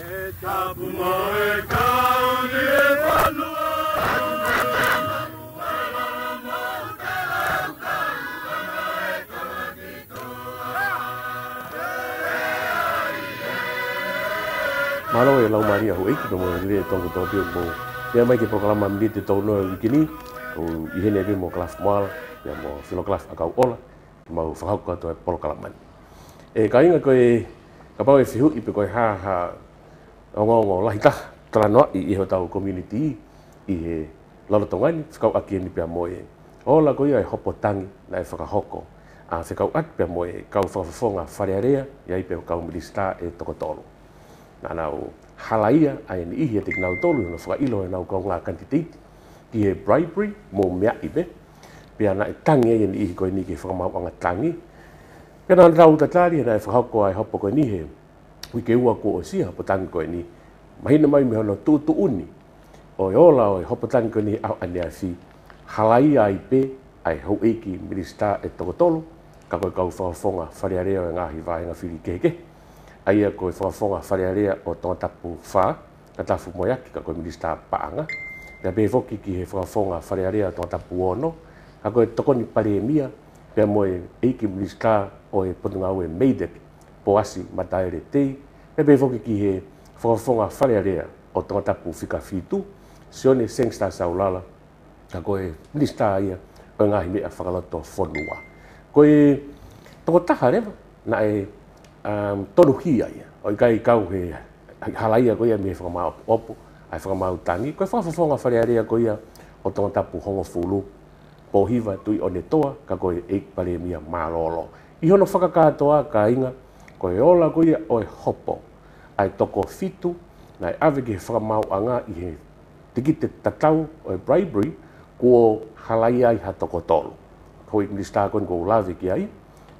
Malo e lau maria ho eiki tomo e tongo tongo topio mo. Ia mai ke proklama mbi te tono e ni o ihene be mo klaf moal, ia mo filo a kau ola, Ma mau fahau to e polo kalaman. E ka inga koe, ka pau e fihu ipi pe koe ha ha o ngā ngā lahi taha, tala noa i iho tau community i he lalo tongai ni whikau aki ni pia moe. O la koi ai hopo tangi na e faka hoko a whikau aki pia moe kau whakafonga wharearea i ai pia kau milista e toko tolo. Nā nau halaia ai ni ihi e te kinau tolu na whakailo e nau kau nga kantiti ki he bribery mo mea ibe, pia na e tangi ai ni i koi ni ke whakamau anga tangi. Kena rau tatari e na e whakahoko ai ni he, Pui ke ua ko o si po tangi koe ni. Mahina mai me hono tūtu uni. O e ola o e hopo tangi koe ni au ane a si. Halai a i pe ai hau eiki minista e tokotolo. Ka koe kau whawafonga whareareo e ngāhi vāhinga whiri keheke. Ai a koe whawafonga whareareo o tonga tapu whā. Ka tafu moiaki ka koe minista paanga. Pea pe foki ki he whawafonga whareareo o tonga tapu ono. Ka koe tokoni pare e mia. Pea moe eiki minista o e potunga au e meidepi poasi mata ere tei, e pe foki ki he whakafonga whare area o tangata pu whika whitu, si one sengsta saulala, ulala, ka koe nista ia, o ngahi mea whakalato whonua. Koe tangotaha rewa, na e um, tonu o i kai kau he halaia koe ia me whakamau opu, ai whakamau tangi, koe whakafonga whare area koe ia o tangata pu hongo fulu, pohiva tui o ne toa, ka koe eik pare mia malolo. Iho no whakakātoa ka inga, Ko e ola koia o e hopo. Ai toko fitu, nai framau whakamau anga i he tikite tatau o e bribery ko halai ai ha toko tolu. Ko English tā koen ko ulawe ki ai,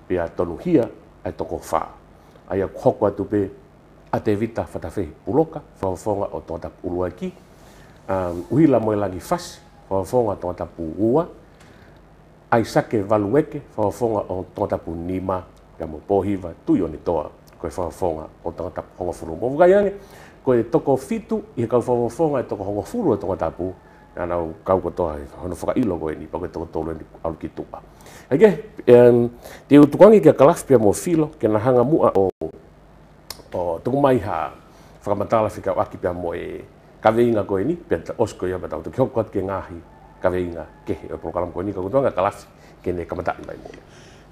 pe a tonu hia ai toko whā. Ai a koko atu pe a te vita whatawhehi puloka, whawhonga o tō tapu ulua ki, um, uhila moe langi whasi, whawhonga ua, ai sake valueke, whawhonga o tō nima ya mo pohiva tu yo ni toa ko fa fonga o ta ta ko furu mo ga yang ko e toko fitu i ka fa fonga e toko ho furu to ta pu na na ka ko toa ho no fuka i logo ni pa ko to to lo ni al ki tu pa ege em te u tuangi ke kalas pe mo filo ke na hanga mu o o tu mai ha fra matala fika aki pe mo e ka veinga ko ni pe osko ya batau to ki ho ko ke ngahi ka veinga ke o programa ko ni ka ko tuanga kalas ke ne ka mata mai mo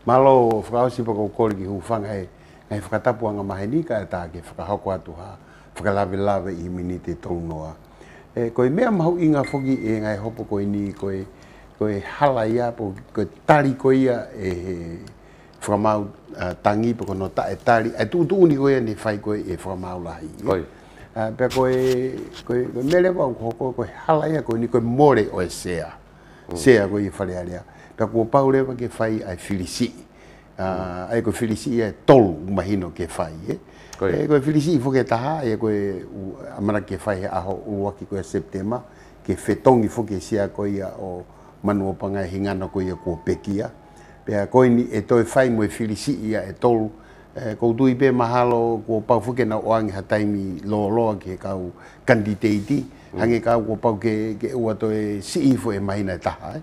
Malo whakaosi pa kou kori ki hufanga e, ngai whakatapua nga mahe nika e tā ke whakahoko atu ha, whakalawe ve i mini te noa. E, koe mea mahu i ngā whoki e ngai hopo koe ni, koe, koe hala ia, koe tali koe ia e, e whakamau tangi pa kono ta e tari, e tūtu uni koe ni fai koe e whakamau lahi. Koe. Uh, pia koe, koe, koe, koe melewa u koko, ko hala ia koe ni, koe more o e sea. Mm. Sea ko i whalearea. Mm ka kua pau lewa ke whai ai filisi. Uh, mm. Ai koe filisi e tolu umahino ke whai. E eh. koe filisi i fuke taha, e koe amana ke whai aho uwaki koe septema, ke whetongi fuke sia koe ia o manuopanga e hingana koe ia kua pekia. Pea koe ni e toi whai mo e filisi ia e tolu, eh, kou tui mahalo ko pau fuke na oang ha taimi lo ke kau kanditeiti, mm. hangi ka ko pau ke, ke ua toi si ifo e mahina e taha. Eh.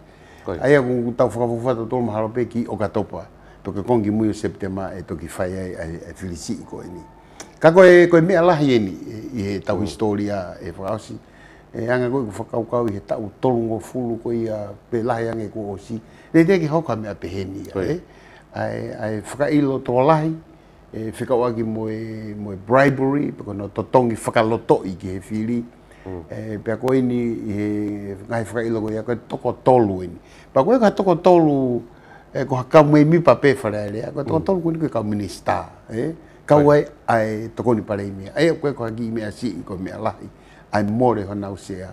Ai a kung tau fuka fuka tau tolo pe ki o katopa. Toke kongi muyo septema e toki fai ai e filisi i koe ni. Ka koe koe mea lahi e ni i he tau mm. historia e whakaosi. E anga koe kua whakaukau i he tau tolo ngō fulu koe i a pe lahi ange kua osi. Le te ki hauka mea pe he ni a e. Ai, ai whakailo tō lahi. E whikau aki mo e bribery, pako no totongi whakaloto i ki he whiri. Eh pe ko ini e ngai fra ilo ko yakoi toko tolu ini. Pa ko ka toko tolu e ko ka mo mi pa pe fra ele. Ko toko mm. tolu ko ka minista. Eh ka wai ai toko ni pare mi. Ai ko ko gi mi asi ko mi ala. Ai more ho na usia.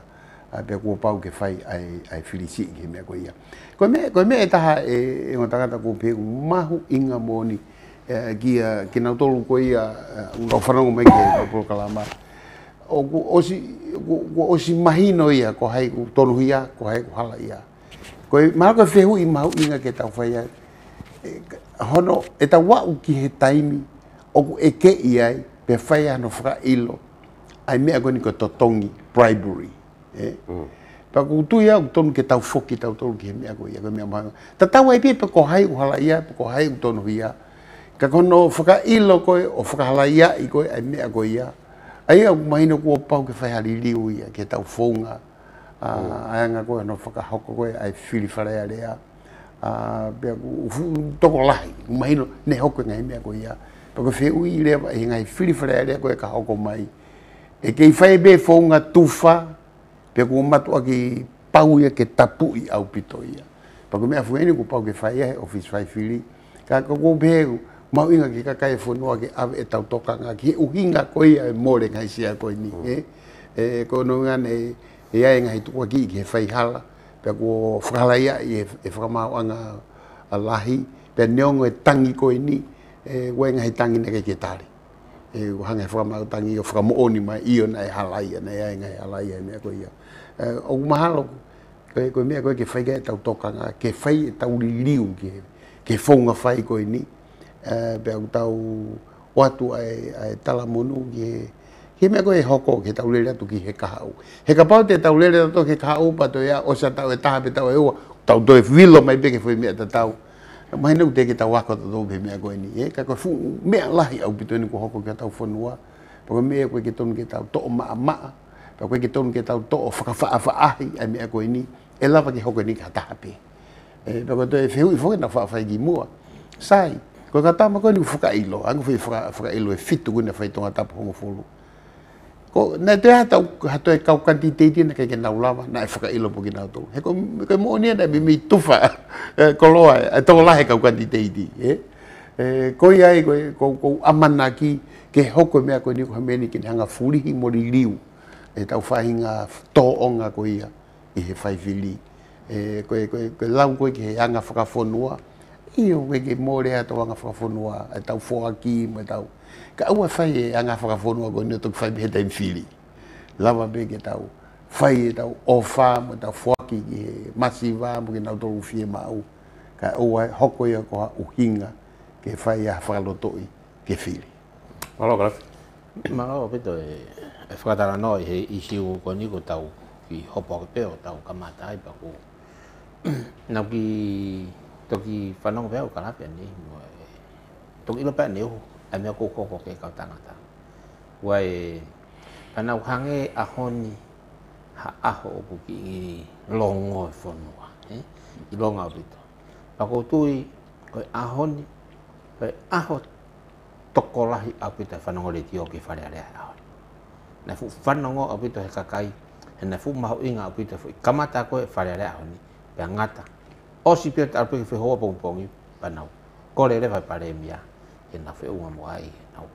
Ai pe ko pau ke fai ai ai filisi ki me ko ya Ko me ko me ta e ngo ta ta ko pe mahu inga moni. Eh, gia, kina tolu ko ia, uh, eh, ufanongu ke kukul kalamaa o osi o osi mahino ia ko hai ku ia ko hai ku hala ia ko ma ko fehu i mau inga ke tau faia e, hono eta wa u ki he taimi o ku eke ia pe faia no fra ilo ai me ago ni ko totongi bribery e mm. pa ko tu ia ku tonu ke tau foki tau tolu ke me ago ia ko me ma ta tau ai pe ko hai ku hala ia ko hai ku tonu ia ka kono fra ilo ko o fra hala ia i ko ai me ago ia Ai a maina ko pau ke fai hali liu ia ke tau fonga. A ah, mm. ai nga ko no faka hoko ko ai fili fara ia lea. A ah, be ko toko lai. Maina ne hoko e nga ia ko ia. Pako fe ui lea ai e nga fili fara ia ko ka hoko mai. E ke fai be fonga tufa. Pe ko mato aki pau ia ke tapu i au pito ia. me mea fuene ko pau ke fai ia ofis fai fili. Ka ko be mauinga inga ki ka kai fono e ki ave e tau toka nga ki uhinga ko ia e more ngai sia koi ni mm. e ko no nga ne e ai ngai tu ki ki fai hala pe ko frala e e frama anga alahi pe ne e tangi koi ni e eh, we ngai tangi ne ke tari e uhanga frama tangi o frama oni mai io nai hala na ne ai ngai hala e ia ne ko ia o mahalo pe ko me ko ki fai ga e tau toka nga ke fai tau liu ki ke fonga fai koi ni bèo tàu qua tu ai ai tala monu ye he me học e hoko tàu lê lera tu ki he ka au he ka thì tàu lê lera tu ke ka au pa to ya o tàu tau e tàu pe tau e ua tau to e vilo mai peke foi mea ta tau mai nau te ke tau ako ta tau pe mea koe ni e ka koe fu mea lahi au pito cái tàu phun ke tau whanua pa koe cái koe ke tonu ke tau to'o maa maa pa koe ke tonu ke tau to'o whakawhaa whaahi ai mea koe ni e lava ke hoko ni ka taha pe eh, pa koe to e whihui foke na whaafai ki mua sai Ko ka tama ko ni fuka ilo, angu fi fuka fuka ilo e fitu ko na faitonga tapo ko folo. Ko na te hata to e ka kanti te te na ka ke na ulava na fuka e ilo po kina to. He ko ko mo ni na mi tufa eh, ko loa e to la he ka kanti te te e. E ko ia e ko ko amana ki ke hoko me ko ni ko me ni ke hanga fuli hi mo liu. E tau fahinga to onga ko ia i he fai vili. E eh, ko ko ko lau ko ke hanga fuka fonua iu wege rea to wanga whakafonua, e tau whoaki, e tau. Ka aua whai e anga whakafonua koe nio tuk whai mihetai mwhiri. Lava be ke tau whai e tau o wha, e tau whoaki ki he masi wā, mo ke nau toru whie ma au. Ka aua hoko ia koha uhinga ke whai a whakalotoi ke fili. Malo, Graf. Malo, to e, e whakatara noi he i hiu koe niko tau ki hopo ake peo tau kamata pa ko. Na ki toki whanonga pēhau ka lāpia ni. Eh, toki ilo pēhau neu, a mea kō kōkō kē kau tangata. Wa e, pana a honi ha aho o kuki i longo e whanua, i longa o pito. Pako tui, koi a honi, koi aho tokolahi a pito e whanonga le tio ki wharearea a honi. Nei fu whanonga a pito he kakai, he nei fu maho inga a pito e kamata koe e wharearea a honi, pia ngata o si pia te arpeke whi hoa pongpongi, pa nau. Ko le rewhai pare mia, e na whi unga mo ai, nau.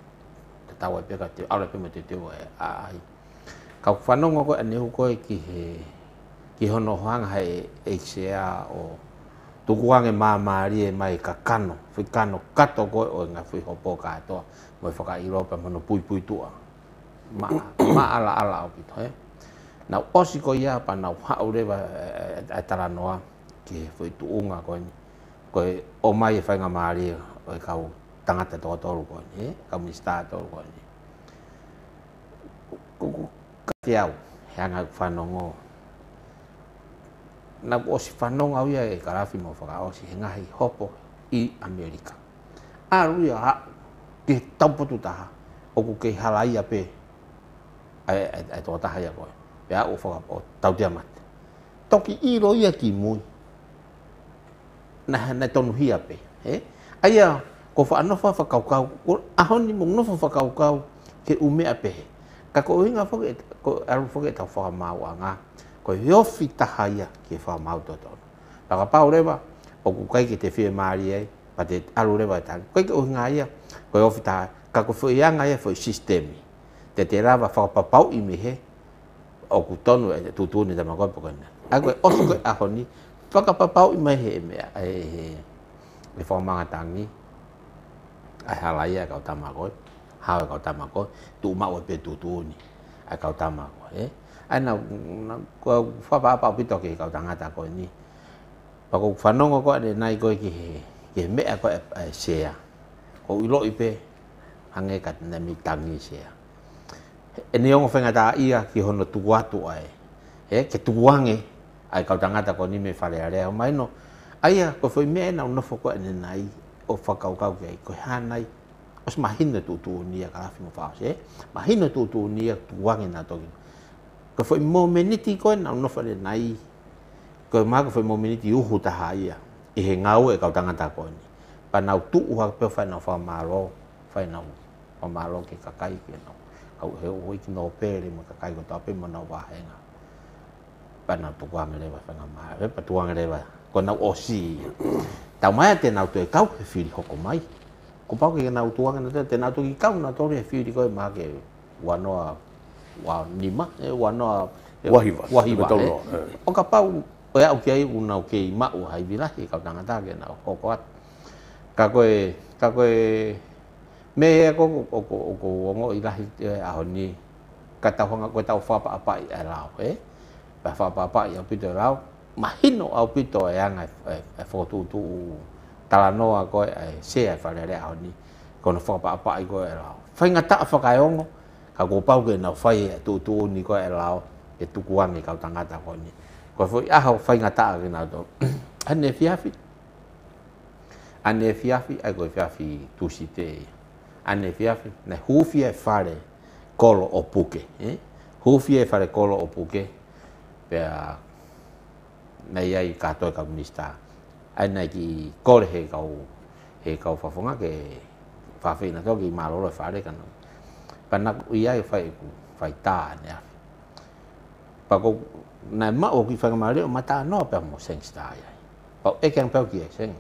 Te tawai pia ka te aura pia me te teo e ai. Ka whanonga koe anehu koe ki he, ki hono hoanga hai HCA o tukuange māmāri e mai ka kano, whi kano kato koe o inga whi hopo ka atoa, moi whaka i ropa mono pui pui tua. Ma, ma ala ala o pito, he. Nau osiko ia pa nau haurewa e, e, e, e ke foi tu unga ko ni ko o mai fa e nga mari o e ka u tanga te to to ko ni e? ka mi sta to ko ni ku ku ka te au he nga fa no ngo na o si fa no nga u e ka rafi mo fa ka o si he nga hi hopo i america a ru ya ke tampo tu ta o ku ke halai a pe ai ai to ta ha ya ko ya o fa o tau te mat toki i ro ia ki mui na na tonu hia pe he aya ko fa no fa kau kau a honi mo no fa kau kau ke ume ape pe ka ko inga fo ke ko ar fo ke ta fa ma wa nga ko yo fi ta haia ke fa ma to to pa ka pa ore ba o ku kai ke te fi ma ri ai pa te ar ore ba e ta ko ke inga ia ko yo fi ta ka ko fo ia nga ia fo sistemi te te ra ba fa pa pau i me he o ku tonu e tu tu ni ta ma ko ko ni ko o ko a honi whakapapau i mai he mea e he e whaumangatangi ai halai ai kau tamakoi hawe kau tamakoi tu mau e pe tutu ni ai kau tamakoi eh ai na kua whapapau pito ki kau tangata koi ni pako whanongo koe ne nai koe ki he ki mea koe e sea ko ilo i pe hange kat na mi tangi sea e neongo whengata ia ki hono tuku atu ai eh ke tuku ange ai kau tangata ko ni me fare are o mai no ai ko eh? foi me na no foko ene nai o fa kau kau ke ko ha nai os ma hinne tu tu ni ka fi mo fa se ma hinne tu tu ni tu wang ina to ko foi mo me ni ti ko na no fare nai ko ma ko foi mo me ni ti uhu ta hai ya e he ngau e kau tangata ko ni pa na tu u ha pe fa na fa ma ro fa na u fa ma ro ke ka kai ke no au he o ki no pe re mo ka kai ko ta pe mo na wa pana po kwa ngere wa fanga ma e patuanga tuang va wa ko na o si ta ma te na to e kau he fili hoko mai ko pa ke na tuang ngere te na to ki kau na to re fili ko ma ke wa no a wa ni ma e wa no a wa hi o ka pa o ya o ke una o ke ma o hai bila ke ka tanga ta ke na hoko at ka ko e ka ko e me e ko ko ko ko ngo i ra hi e a ho ni ka ta ho ngo ko ta o fa pa pa e rao eh bapak-bapak yang pito lau mahino au pito yang ai ai eh, eh, foto tu talano aku ai se ai fale le au ni kono fo papa ai ko lau fai ngata fa kai ongo ka go pau ke na fai eh, tu tu ni ko rau e tu kuang ni kau tangata ko ni ko fo a ho fai ngata ah, ke na do ane fiafi ane fiafi ai fiafi tu site ane fiafi na hufia fare e kolo opuke eh hufia fare e kolo opuke pea nei ai katoa ka minista aina ki kore he kau he kau fafonga ke fafina to ki malolo fare kana pana ia e fai phải fai ta ne pa ko na ma o ki fa ma le mata no pe mo sen sta ya pa e kan pe ki sen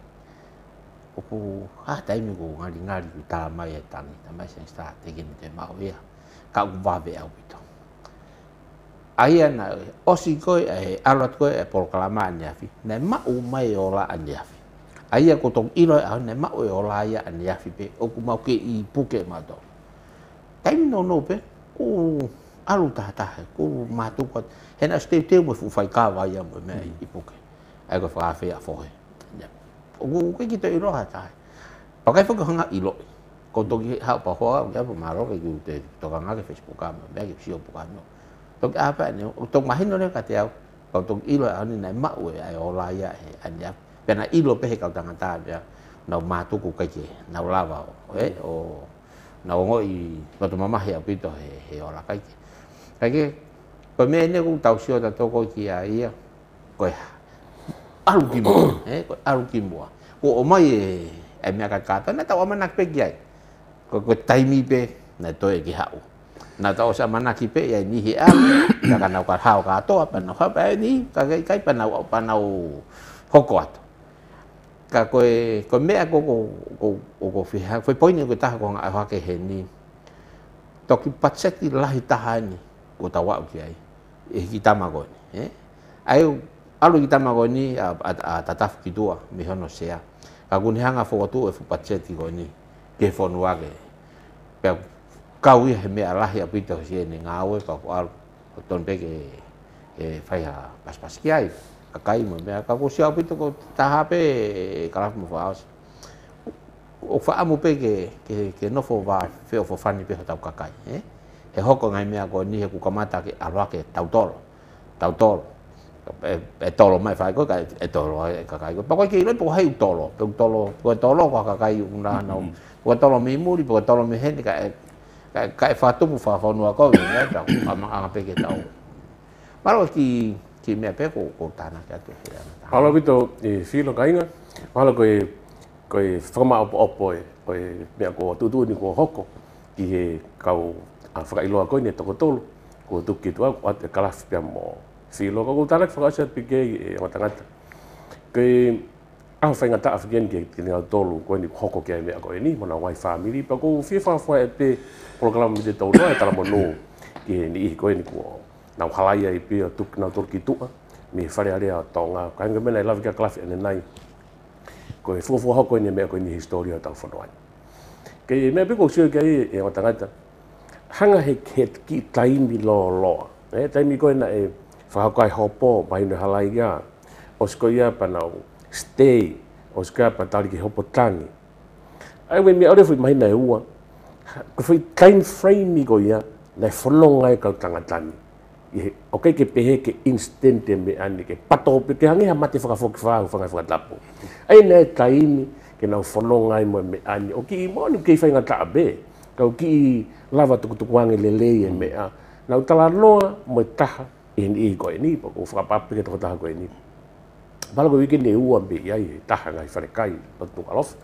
o ku ha tai mi ku ngari ngari ku ta mai e tani ta mai sen ta, thì cái này mà ma o ia ka ku va ve au to ai ana o si koe e alat koe e proklama ani afi ne ma u mai ola ani afi ai e ko tong ilo a ne ma u e ola ia ani afi pe o ku mau ke i puke ma do tai no no pe ku alu ta ta ku ma tu ko he na ste te mo fu fai ka wa ia mo me i puke ai ko fa fe a fo he o ku ku ki te ilo ha ta o kai fo ko hanga ilo ko tong ha pa ho ga ma ro ke ku te to ka ma ke facebook ka me ke si o pu ka no tong apa ni tong mahin no ka te au kau tong ilo ani nai ma we ai ola ya anja pena ilo pe kau tanga ta ya na ma tu ku kaje na lava e o na ngo i ka to mama he apito he he ola kaje kaje ko me ne ku tau sio ta to ko ki ya ia ko ya aru ki mo e ko aru kim mo ko o mai em me cái cá ta na ta o manak pe ki ai coi ko taimi pe na to e ki hau na tau sa mana kipe ya ini hea, am da ka ka hau ka to apa na hau pa ni ka kai kai pa nau pa nau hoko at ka ko ko me ko ko ko ko fi ha foi ni ko ta ko ha ke he ni to ki patset ki lahi tahani ko tawa ki ai e kita ma ko ni e ai alu kita ma ko ni a tataf ki dua mi no sea ka kun hanga fo tu e fu patset ki ni ke fon wa ke kau ia he alah ya a pita hosi e ngawe kau oe ka ton peke e whai a paspas ki ai a kai mo mea kau ko si a pita ko taha pe e mo faos o fa amu pe ke, ke, no nofo va feo fo fani pe ho tau kakai eh? he hoko ngai mea ko ni he kukamata ke aroa ke tau tautoro e tolo mai fai ko ka e tolo e ka ko pa ko ki lo po hai tolo po tolo po tolo ko kakai kai una na po tolo mi muri po tolo mi hen ka kai fa to bu fa fa no ko ni ya ta ma ma a pe ke ta o ma ro ki ki me pe ko ko ta na e, ka te he ra ta ha lo bito e si lo kai na ha lo ko e ko e fa ma o po e ko e me ko tu tu ni ko hoko ki he ka o a fa i lo ko ni to ko to ko tu ki to ko te kala fi mo si lo ko ta na fa ka se pe ke e, e ma ta ka ke ang fainga ta afgen ke ke na tolu ko ni hoko ke me ko ni mona wai family pa ko fi fa fa e pe program de to no e ta mo no ke ni ko ni ko na khalai e pe tu na tor ki tu me fare area to nga ka nga me na love ka class ene nai ko e fu hoko ni me ko ni historia ta fo no ke me pe ko si ke e o e ta hanga he ke ki taimi lo lo e taimi ko na e fa ka hopo mai no halai ya osko ya pa stay o se kaya patari ki hopo tangi. Ai wei mea orefui mahi nei ua, ko fui time frame go ia, nei whanonga e kau tangatani. I he, ok ke pehe ke instant e me ane, ke pato hopi, ke hangi ha mate whakafoki whahu, whangai whakatapu. Ai na taimi, ke na whanonga e mua e me ane, o ki i mōni kei whainga ta abe, kau ki i lava tukutukuangi lelei e mea. Nau tala noa, mo e taha, i hini i koe ni, pako whakapapike tukutaha koe ni. Pala ko wiki ne ua mbe iai, taha ngai whare kai, patu alof.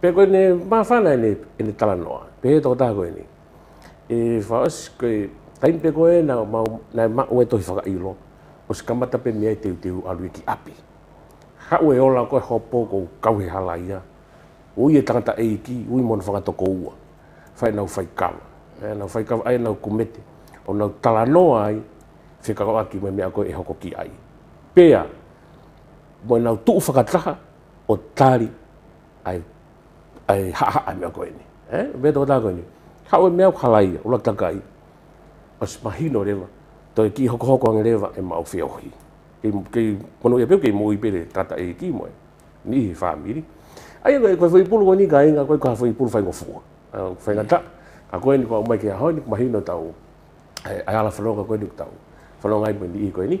Pe koe ne mawhana ene, ene tala noa, pe he tau taha koe ne. E whaos, koe, taim pe koe na mau, na ma ue tohi whaka ilo, o si kamata pe mea i teu teu alu iki api. Ha ue ola koe hopo ko kauhe hala ia, ui e tangata e iki, ui mona whakatoko ua. Whai nau whai kawa, e, nau whai kawa, ai nau kumete. O nau tala noa ai, whikakoa ki mea koe e hoko ki ai pea mo na tu fakataha o tari ai ai ha ha ai ko ini eh ve do da ko ini ka o me ka lai o ta kai o sma hino rewa to ki hoko hoko ang rewa e ma o fi ohi ke ke ko no ia pe ke mo i pe tata e ki mo ni hi fa mi ri ai ko ko foi pulu ko ni ga inga ko ko foi pulu fai ko fu fai na ta ka ko ini ko mai ke ha ni ma hino ta o ai ala fa ko ni ta o fa lo ngai mo ni ko ini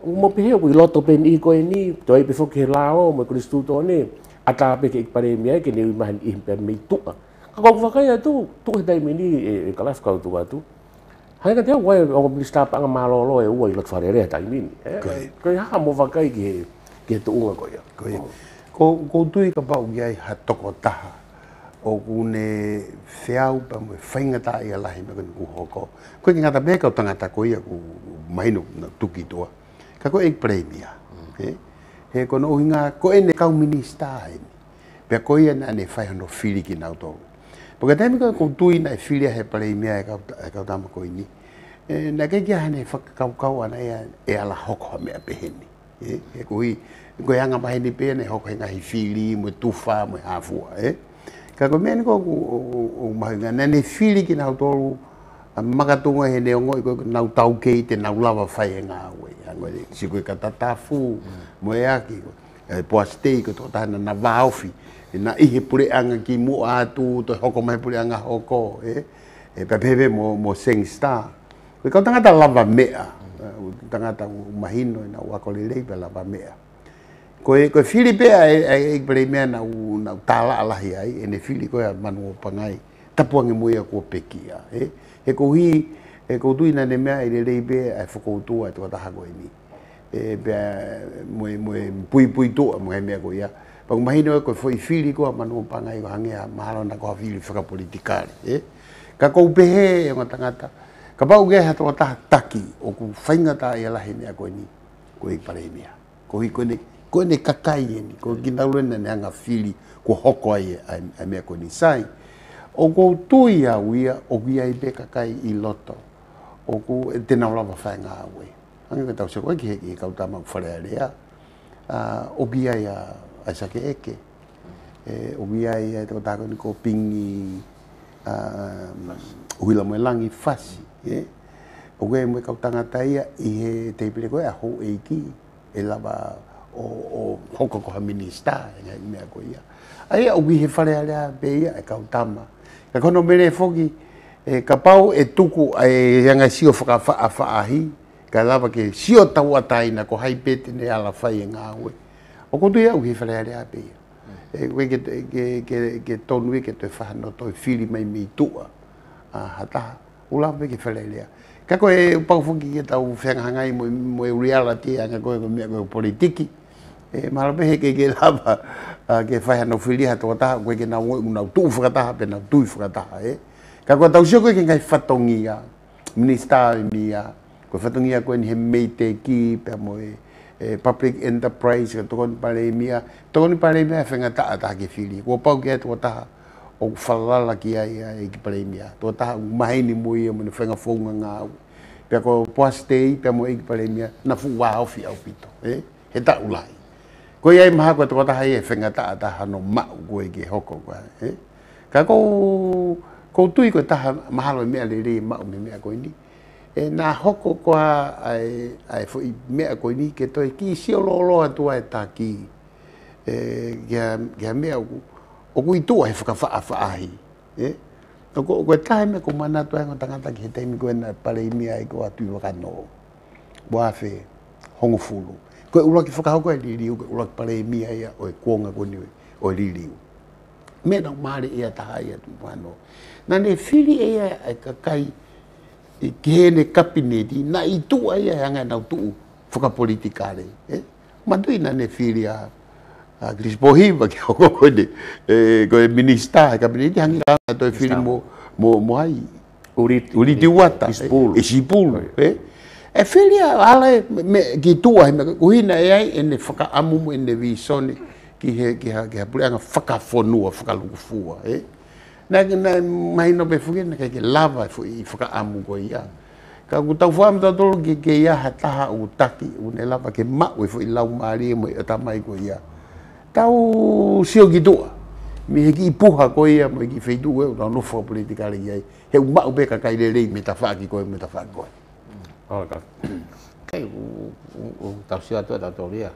umopiheo pui loto pen i ini ni, toi pe foke lao, mo kristu tone, ata pe ke ikpare mea ke ne imahan i mi mei a Ka kong wakaya tu, tu he dai ni e kalaf kau tu tu Hai ka te wai o mi sta pa ma malo lo e wai lat fare re tai ka ya ha mo wakai ke ke tu unga ko ya. Eh, ya. Ko ko tu i ka pau ki ha ta ha O ku ne feau pa mo fainga ta ia lahi me ko ku hoko. Ko ki ngata be ka tanga ta ko ku mainu na ki toa. kako ek premia okay? he kono oinga ko ene kau minista he pe ko ene ane fai hono fili ki nau tolu Porque temi ko ko tui na fili he premia e kau e kau tama ko ini e na ke kia hane fa kau kau ana e e ala hoko me pe heni e ko e i ko yanga e ba heni pe ne hoko nga hi fili mo tufa mo hafua e kako meni ko o o o mahinga na ne fili ki nau tolu a magatunga he ne ongo iko nau tau kei te nau lava whai e ngā ue. Ango e si koe ka tatafu, mo e aki. E poa stei ko tōtahana na vāofi. E na ihe pure anga ki mu ātu, to hoko mai pure anga hoko. E, e pepepe mo, mo seng ko Koe kau tangata lava mea. E, tangata mahino na wakole lei pa lava ko Koe, koe Filipe a e, e, e me na, u, na u tāla alahi ai. E ne Filipe koe a manu o pangai. Tapuangi mui a kua pekia. Eh? he kohi e ko tu ina ne mea e le lei be e fuko tu a tu ataha e be mo mo pui pui tu a mo mea ko ia pa ko mahino koe foi fili ko a manu panga i hange a mahalo na ko a fili fuka politikal e ka ko be he e ngata ngata ka pa uge ha tu taki o ku fainga ta e la he mea ko ini ko i pare mea ko hi ko ne ko ne kakai e ni ko ginaulena ne anga fili ko hoko ai e, ai mea ko ni sai o go tui a uia o gia i beka kai i loto. O go tena o lava whae ngā ue. Angi ka tau se koe ki heki e kauta mau whare a rea. O gia i a aisake eke. E, o gia i a te kotako ni ko pingi uh, uila moe langi fasi. E? O gia i moe kauta ngā taia i he teipile koe a hou eiki. E lava o, o hokokoha minister. E ngai mea koe ia. ai o gia i he whare a rea beia e kautama. Ka kono mene foki, e, ka pau e tuku e yanga sio whaka whaa whaa ka lawa ke sio tau ataina ko hai pete ne ala whai e ngā hoi. O kutu ia uhi whare are a pia. E we ke, ke, ke, ke tonu e ke te whahano toi whiri mai mi tua a hataha. Ula pe ke whare are a. Ka koe e pau foki ke tau whenga hangai mo e reality anga koe ko mea koe politiki. E, Mahalo pehe ke ke lawa Ah, ke fai hana filia hato kataha, koe ke nao ngoi unau tuu whakataha, pe nao tuu whakataha, e. Ka kua tau sio koe ke ngai whatongi a, minista e mi a, koe whatongi a koe ni he mei ki, pe amo e, e, public enterprise, ka tokoni pare e mi a, tokoni pare mi a e whenga taa ke fili kua pa ke hato kataha, o whalala ki a e ki pare e mi a, tō taha u mahei ni mui e mune whenga whonga ngā au. Pea ko poas tei, pea mo e ki pare mi a, na fu wā au fi au pito, e, he tau ko ai i maha koe te kota hai e whenga taa taha no mau koe ke hoko koe. Eh? Ka kou, kou tui koe taha mahalo i e mea le re mau me mea koe ni. E nā hoko koe ai, ai fo i mea koe ni ke toi ki si o loa loa tua e tā ki. E, kia, kia mea oku, oku i tua he whaka whaa whaa hi. Eh? No, ko, koe tahe mea koe mana tua e ngon tangata ki he teimi koe na pale i mea i koe atu i wakano. Wafe, hongo fulu. Wafe, hongo fulu ko ulo ki fuka hoko li liu ulo ki pare mi ai o e kuonga ko ni o lili liu me na mare ia e ata ai tu bano na ne fili e ia e ka e kene kapine di na i tu ai e anga na tu fuka politika le e ma tu na ne fili a a grispo hiba ki hoko ko ni e ko e minista e kapine di anga to e fili mo mo mo uri uri di wata e sipul e sipul e, e e filia ale me ki tua me ko hina e ai ene faka amu mo ene vi soni ki he ki ha ki ha pule anga faka fonu a faka lu fua e na na mai no be fuge na ke lava fu e i faka amu ko ia ka ku tau fuam ta tolu ki ke ia ha ta ha u taki u ne lava ke ma u fu i lau mari mo e, e ta mai ko ia tau sio ki tua mi he ki puha ko ia mo ki feitu e u na no fo politika le ia he u ma u be ka kai le le me ta faki ko me ta faki Olga. Kai u u tau siwa tua tau toria.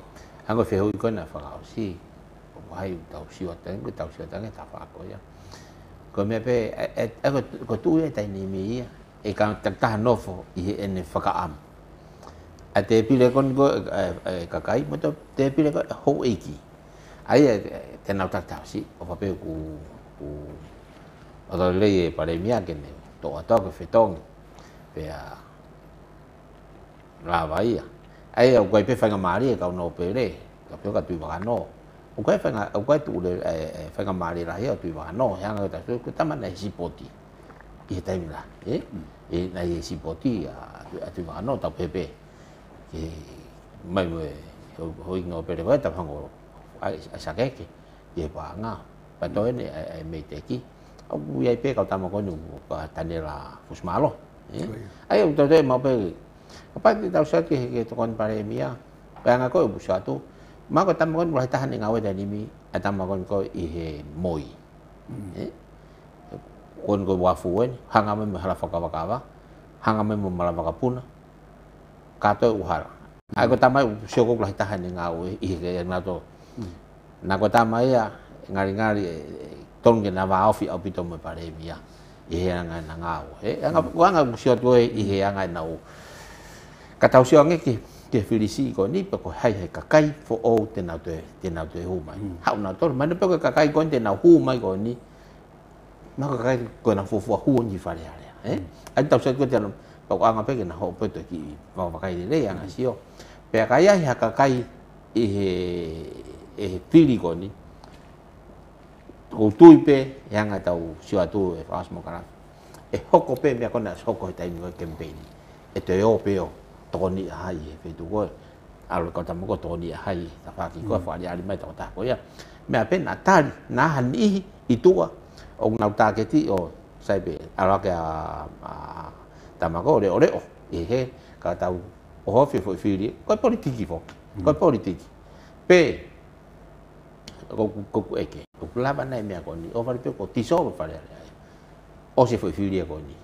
Ango fehoi kona whakao si. O hai u tau siwa tanga, ko tau siwa tanga ta whako ia. Ko mea pe, e ko tu e tai nimi ia. E ka taktaha nofo i he ene whakaam. A te pire kon ko kakai, mo te pire kon hou eiki. Ai te nau taktaha si, o pape ku ku o tau lei e pare mia kene, tō atau ke whetongi. Pea, là vậy ai à? ông quay phải phải ngắm mà đi cậu nộp về đấy gặp chỗ cả tùy vào nó ông quay phải ngắm ông quay tụ để phải ngắm mà đi là hiểu tùy vào nó nhà người ta cứ tâm này chỉ bột đi ý tay mình là ấy ấy ừ. này chỉ bột đi à tùy vào nó tập về, bê cái mày người hồi ngồi bê bê tập hàng ngồi ai sao cái cái về quả ngao và ừ. tối này mấy tế kia ông VIP cậu ta mà có nhung cái này là phus malo ấy ông tôi tôi mau về. Kapag itausat ki hikitukan paremia, kaya nga ko ibusyato, mako tamakon wahitahan ni ngawad animi, hmm. eh? at tamakon ko ihe moy. Kon ko wafuwen, eh? hangamin mo halafakawakawa, hangamin mo malapakapuna, kato uhara. Ako ko syokok wahitahan ni ngawad, eh? ihe nato. Hmm. Nako tama ya, ngari-ngari, tongge na ofi apito mo paremia. Ihe nga nga Eh, nga nga nga nga ihe nga n Ka tau sio ngeki, te whirisi i koe ni, pe koe hai hai kakai, fo o te nau te, te nau te hu mai. Mm. Hau nau tolu, mana pe kakai koe te nau hu koe ni, ma koe kakai koe na fuafua hu onji whare Eh? Mm. Ai tau sio koe te anu, pa koe anga pe koe na ho pe toki i rei hmm. anga sio. Pe a kai ahi ha kakai i e he, e he whiri koe ni, Ko tui pe, e anga tau sio atu e whaasmo karaki. E hoko pe, mea kona hoko he taimi koe kempeini. E te o pe o, toni hai pe tu ko alu ko tamu ko toni hai ta pa ki ko fa ali ali mai ta ta ko ya me ape na ta na han i i tu ko o na ta ke ti o sai be alu ke a tamu ko le ore o e he ka ta u o ho fi fi ri ko politiki fo ko mm. politiki pe ko ko ko eke ko lava na me ko ni o va pe ko ti so va fa le o se fo fi ri ko ni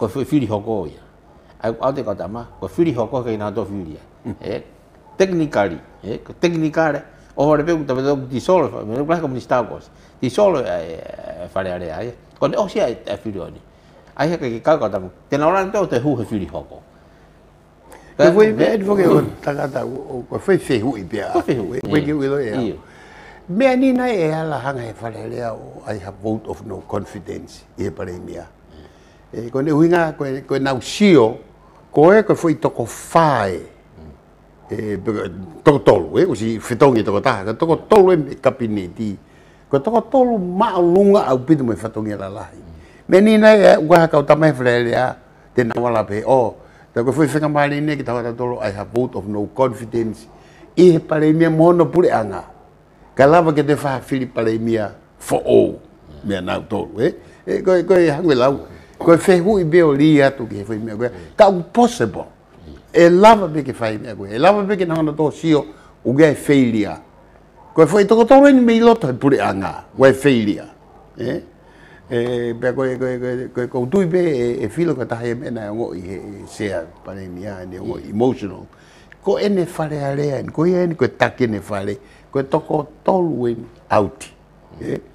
ko fo fi ri ho ko ya આવતી કથામાં ફ્યુરી હોકો ko e ko foi toko fai e toko tolu e usi fetongi toko ta ko toko tolu e kapiniti ko toko tolu ma lunga au pitu me fetongi la lai me ni nai e ua ka ta me frelia te na wala pe o te ko foi fenga mai ni ki ta ta tolu i have vote of no confidence i he pare mia mono pure anga ka lava ke te fa fili pare mia fo o me na tolu e e ko ko e hangwe lau Koe whehu i beo li atu ki he whai mea koe. Ka u possible. E lava pe ke whai mea koe. E lava pe ke nahana tō sio uge e failure. Koe whai toko tōre ni mei loto e pure anga. Koe e failure. E pe koe koe koe koe koe koe tui pe e, e whilo ka tahe mena e ngō i he e, sea pane ni a ne ngō emotional. Ko e ne whare a rea ni. Koe e ne koe take ne whare. Koe toko tōru e auti. Mm -hmm. eh?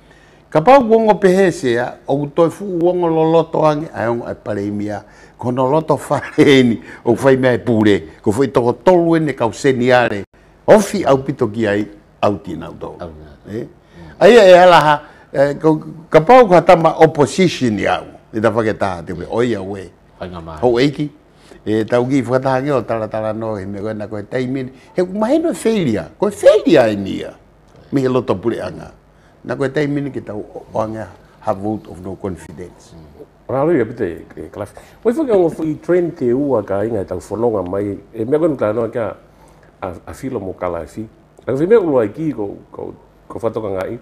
Ka pau kuongo pehesea, o kutoi fuu kuongo lo loto ange, ai ongo ai pare imia, kono loto whareeni, o kufai e pūre, ko fai toko tolu ene kau seniare, ofi au pito ki ai, au tina uto. Eh? Ai e alaha, eh, ka pau kua tama opposition iau, e ta whake taha te ue, oi au e, hau eiki, e tau ki whakataha ngeo tala tala no, he me koe na koe taimene, he kumaheno e failure, koe failure e nia, me he loto pure anga na koe tei mini ki tau oanga ha vote of no confidence. Rāru ia pite, e, Klaf. Oi whake ongo whi trend te ua ka inga tau whanonga mai, e mea koe nukai anoa kia a whila mo kala e whi. Rāru whi mea ulo ai ki ko, ko, ko whatoka ngai.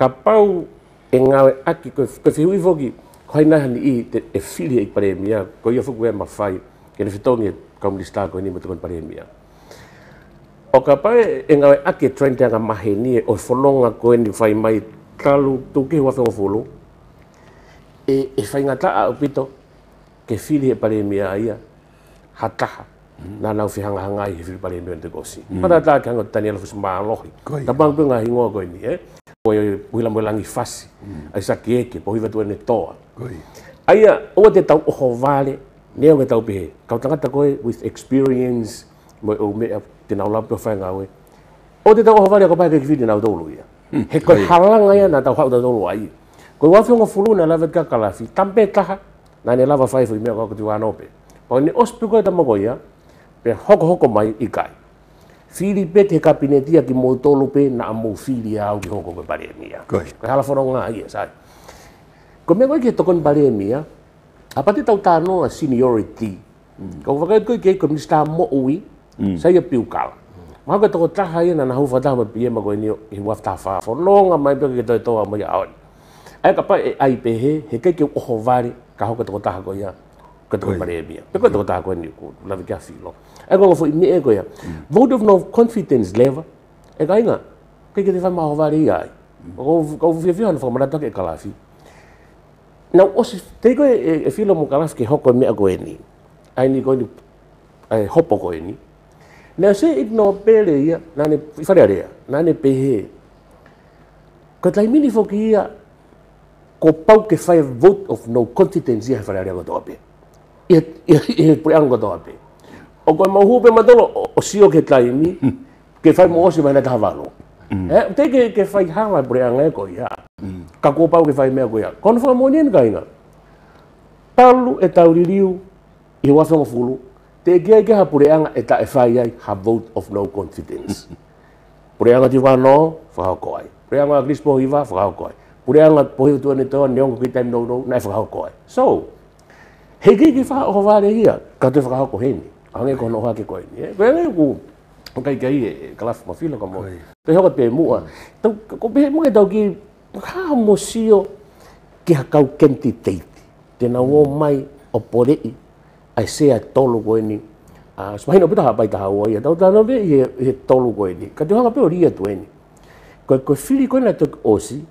Ka pau e ngāwe aki, ko whi hui whoki, ko hai nahani i te e whili e i pare mia, ko ia whuku e ma whai, ke ne whitongi e kaumili stā ko ini mo te kon pare O ka pae e ngawe ake trainte anga mahe ni e o wholonga koe ni whai mai talu tuke hua whenga wholo. E, e whai ngata a upito ke whiri e pare mea ia ha taha. Nā nau whi hanga hanga i whiri pare mea te gosi. Mata mm. tā ke hanga tani alafus maa lohi. Koi. Ta bangu ngā hingoa koe ni e. Eh? Koe wila mo langi fasi. Mm. Ai saki eke, po hiva tuene toa. Koi. Aia, oa te tau oho vale, nea o ngai tau pehe. Kau koe with experience, mo e o mea dinaulam do fai ngawe o te tau hova le ko pai ke kifi dinau do lu ia hmm. he ko halanga ia na tau hau do lu ai ko wa fio ngofulu na lava ka kalafi tampe taha na ne lava fai fo me ko tu anope o ne ospe ko ta mo ia pe hoko hoko mai ikai Fili pe te kapinetia ki motolo pe na amu fili au ki hoko pe pare mia. Ko hala foronga ia sai. Ko me ko ki tokon pare mia. Apa te tau tano a seniority. Hmm. Kau wakai kau kei kau nista mo ui, Mm. Sai e piu kala. Mau ke toko taha ia na nahu fatah ma piye ma koe nio i waf tafa. Fononga mai pe ke toi toa mo ia aoni. Ai kapa e ai pehe, he kei ke oho vari ka hoke toko taha koe ia ke toko mare e bia. Pe koe toko taha koe nio ko na vikea filo. Ai kongo fo ime e koe ia. Mm. Vote of no confidence leva, e ka inga, kei ke te fai maho vari ia ai. Mm. Ka ufu fia fihana whakamara toke e kalafi. Nau osi, tei koe e, e filo mo kalafi ke hoko e mea koe ni. Ai ni koe ni, hopo koe ni. Mm. Nā se it nō pēle ia, nā ne wharearea, nā ne pēhe. Ko tai mini whoki ia, ko pau ke whai vote of no confidence ia wharearea kato ape. Ia, ia, ia, ia pureanga kato ape. O koe mauhu pe matolo, o, o sio ke tai mi, ke whai mo osi wana tahawalo. Mm. Eh, te ke, ke whai hanga pureanga e koe ia. Mm. Ka ko pau ke whai mea koe ia. Kono whai mo nien kaina. Palu e tauririu, i wafenga fulu, te gea ke ha pureanga e ta e whai ai ha vote of no confidence. pureanga ti wha no, whakao koi. Pureanga a Grispo hiwa, whakao koi. Pureanga pohiwa tua ne toa, neongo ki tam no no, nai whakao koi. So, he ki ki wha o whare hia, ka te whakao ko heni. Ange ko no hoa ke koi ni. Eh? Koe ngai ku, kai kai e, e kalaf ma whila ka mo. Te hoka pe mua. ko be mua e tau ki, ha mo sio ki hakau kenti teiti. Tēnā o mai o porei aisea tolu koini a ah, smahino pita hapa ita hawa ia tau tano be ia ia tolu koini ka te hanga pe ori atu eni ko ko fili koina to osi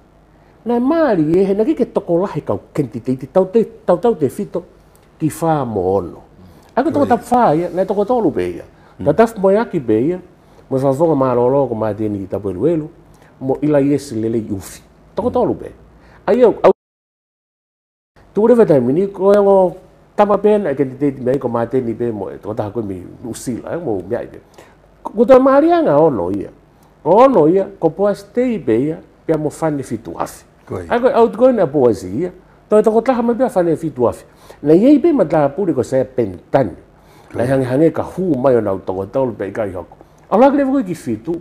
na mari e he naki ke toko lahi kau kenti te te tau te tau tau te fito ki fa mo ono ako toko tap fa ia na toko tolu pe ia ka hmm. taf mo yaki pe ia mo fa fonga ma lolo ko ma teni ki tapu elu mo ila yes lele yufi toko hmm. tolu pe ai au tu reve tamini ko e ngo tama pena eh, ke te te me ko mate ni pe mo to eh, ta ko mi usila eh, mo me ai ko ta maria nga ono ia ono ia ko po aste e i be ia pe mo fane fitu af ago out go na poesia to to ko ta ma be fane fitu af na ye be ma ta pure ko se pentan na hang hange ka hu ma yo na to to be ka yo ko ala gre ko ki fitu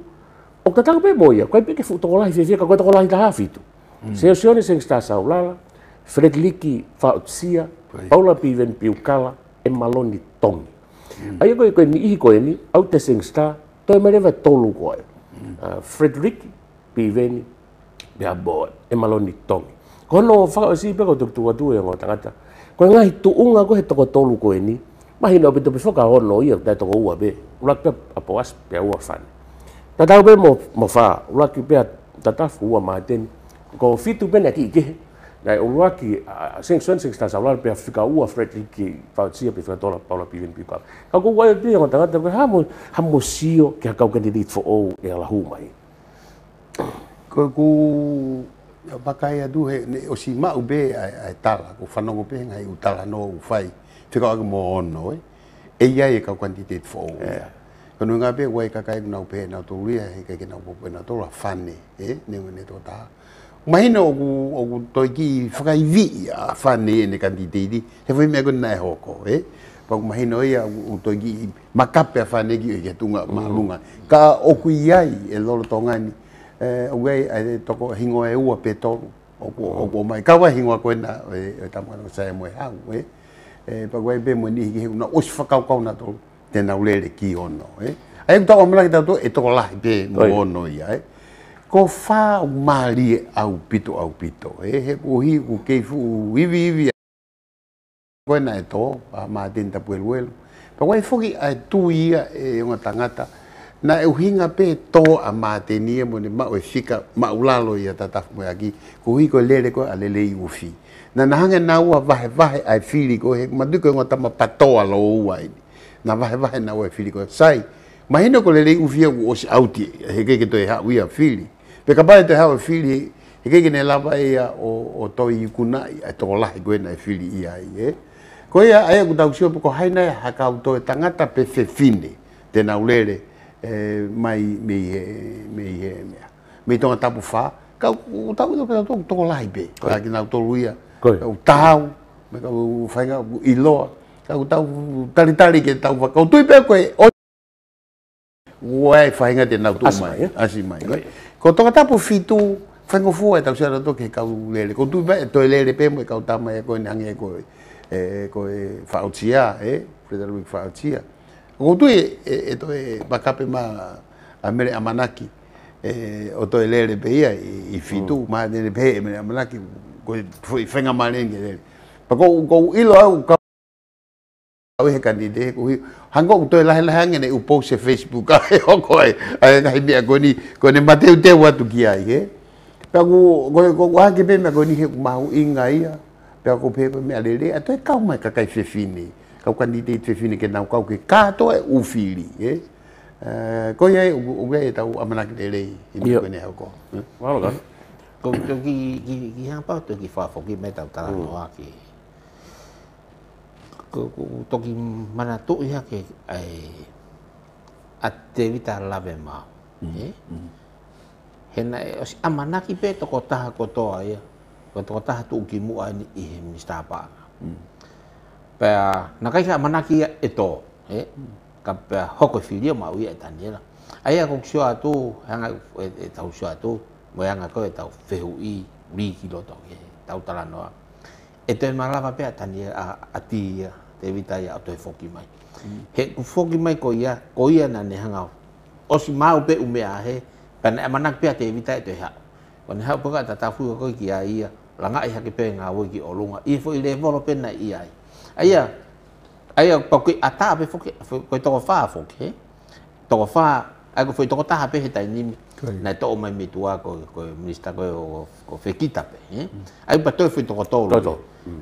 o ka ta be mo ia ko pe ke futu ko la fi fi ka ko ta ko la ta fitu mm. se o se ne se sta saulala Fredliki fautsia Paula Piven Piukala e Maloni Tongi. Mm. Ai e koe koe ni ihi koe ni, au te sing star, toi mereva tolu koe. Mm. Uh, Frederick Piven Pia Boa e Maloni Tongi. Ko hono o whakao si peko tuk tuk atu e ngō tangata. Koe ngahi tu unga koe toko tolu koe ni, mahi nō pito pifoka hono ia tai toko ua be, ulaki pia apo as pia ua whane. Tatau be mo, mo wha, ulaki pia tatafu ua maateni, ko fitu pene ki ikehe, Nai o rua ki, Saint Swensing stas au lara pe a whika ua Fred Lee ki whaotia pe whakatola paula pi vien pikoa. Kau kou wai o tia ngata ngata, kua hamo, hamo sio ki a kau kandidit fo ou e ala hu mai. Kau kou, ya bakai a duhe, ne o si ma ube a e tala, o whanongo pe ngai u tala no u whai, whika o aga mo ono e, e ia e kau kandidit fo ou. Eh? Kau nui ngā pe, wai kakai kuna upe e nga tolu ia, e kai kena upe e nga tolu a whane, e, ne ngane tō tala. Mahina o o toki fakai vi a fane ne kandidei di. He foi mega na hoko, eh? Pa mahina o ia o toki makape a fane ki e tunga malunga. Mm. Ka o kuiai e lolo tonga ni. E o gai a toko hingo e ua petolu. Mm. O ko o mai ka wai hingo koe na e tamo na sa mo ha, e. E pa gai be mo ni ki na os fa kau kau na to te na ki ono, eh? Ai to o mala ki to e toko la be mo ono ia, Eh? ko fa mali e au pito au pito e eh, he ko hi ko ke fu vivi vivi ko na e to pa ma tenta pu el vuelo pa wai fu ki a tu ia e eh, unha tangata na e uhinga pe to a ma tenia mo ne ma o sika ma ulalo ia tata e mo aki ko hi ko lele ko a lele i ufi na nahanga na ua vahe vahe ai fili ko he ma duke unha tama patoa lo ua ini na vahe vahe na ua fili ko sai Mahino ko lelei uwhia ku osi auti, he keke toi hau ia fili. Pe ka pae te hawa whiri, e he keke ne lawa ia o, o toi i kuna, e toko lahi koe nai e whiri ia i e. Ko ia ai aku tau siopu ko haina e haka au toi tangata pe fe fine, te nau e, mai mei he, mei he, mei he, mei tonga tapu wha, ka u tau ito pe tau toko lahi pe, ka ki nau tolu ia, u tau, me ka u whainga i loa, ka u tau tari tari ke tau wha, ka u tui pe koe, o Wai te nau mai. Asi mai. Eh? Asi Ko toka tapu fitu, whaingo fua e tau sara to ke e kau lele. Ko tui pae, toi lele pēmo e kau tama e koe ni hangi e koe e, whaotia, e, Frederick whaotia. Ko tui e, e, e toi e wakape ma a mere amanaki e, o toi lele pēia i, i fitu, mm. ma nere pē e mere amanaki, koe whaingo marenge lele. Pa ko, ko ilo au, au he kani de ko hi hango uto la la hange ne upo se facebook ai ho ko ai ai bi ko ni ko ne mate ute wa tu kia ye pa ko ko ko wa ke be me ko ni he ma u inga ia pa ko pe me ale le ato ka ma ka kai fe fini ka ka ni de fe fini ke na ka ke ka to e u fili ye ko ye u ge ta u amana ke le ni ko ne ho ko wa lo ka ko ki ki ki ha pa to ki fa fo ki me ta ta no ki toki mana tu iya ke ai ate vita la be ma mm, eh? mm. hena os amana ki pe to kota ha koto ai ya. koto kota tu ki mu ani i mi sta pa mm. pa na kai ka mana ki eto ya e eh? ka pa hoko filio ma uya e tanjela ai a suatu, atu hanga e, e tau sio atu mo yanga e ko tau fehu i ri kilo to ke tau tala noa e te marava pe atani a ati te vita ia to foki mai he ku foki mai ko ia ko ia na ne hanga o si ma u pe u me a he pan e manak pe te vita e te ha ko ne ha poka ta ta fu ko ki ia langa i ha ki pe nga wo ki o lunga i fo i le volo pe na i ai ai ai pa ku ata pe foki ko to fa foki to fa ai ko foi to ta pe ta ni na to mai mi tua ko ko minister ko ko fekita pe ai pa to foi to to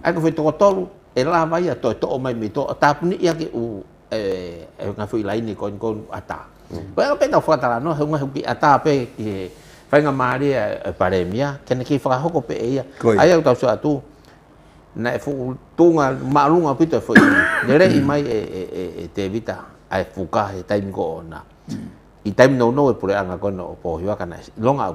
Ai ko to to e la vai a to to o mai mito ta puni ya ki u e e ka fu lai ni kon kon ata. Ba ko pena fo tala no un hu ata pe e, e, e ki fai nga mari e paremia ke ne ki fa ho ko pe ia. Ai au ta so atu na e fu tunga ma lu nga pito fo. Ne re i mm. mai e e e te vita ai fuka e taimi ko na. I taim no no e pure anga ko no po hiwa kana longa au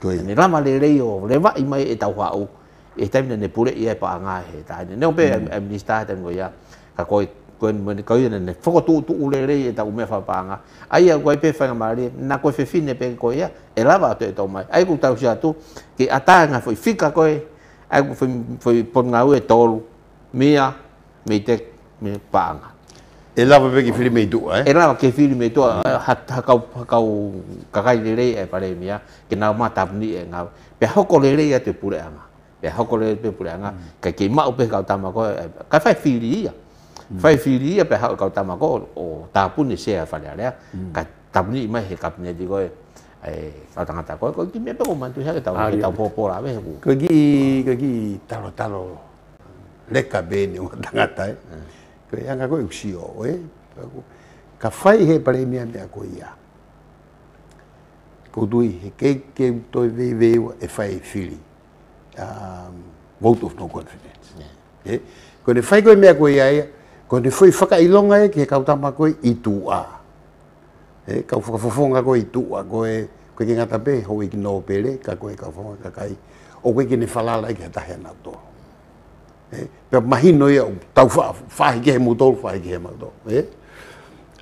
Koi. Ne rama le reo, le va i mai e tau hau. E taim ne pure i e pa anga he tae. Ne o pe mm. e minista he tengo ia. Ka koi, koi, koi, koi, ne ne whoko tu, tu ule rei e tau mefa pa anga. Ai a koi pe whanga maari, na koi fe fine pe koi ia. E lava atu e tau mai. Ai ku tau siatu, ki a tae nga fwi fika koi. Ai ku fwi pon ngau e tolu. Mea, me te, me pa anga. E lava pe ki whiri tua, eh? E lava ke whiri mei tua, hakau, hakau kakai lele e pare mea, ke nao mātapuni e ngau. Pe hoko lele e te pure anga. Pe hoko lele te pure anga, ka ke mau pe kau tamako, ka whai whiri ia. Whai whiri ia pe hau kau tamako, o tāpuni se e whare alea, ka tapuni imai he kapine di koe, kau tangata koe, koe ki mea pe komantu hea ke tau, ke tau pōpōra awe heku. Koe ki, koe ki talo talo, leka bēni o tangata, eh? pe anga ko uksi o e ka fai he pare mia mia ko ia ko dui he ke ke to ve e fai fili um vote of no confidence yeah. ko ne fai e, ko mia ko ia ko ne foi faka ilonga e ke ka uta i tu a ka fo fo i tu a ko e ko ke ngata pe ho ignore pele ka ko e ka fo ka kai o ko ke ne fala la ke ta hena to pe mahino ia tau fa fa ke mo to fa ke ma to e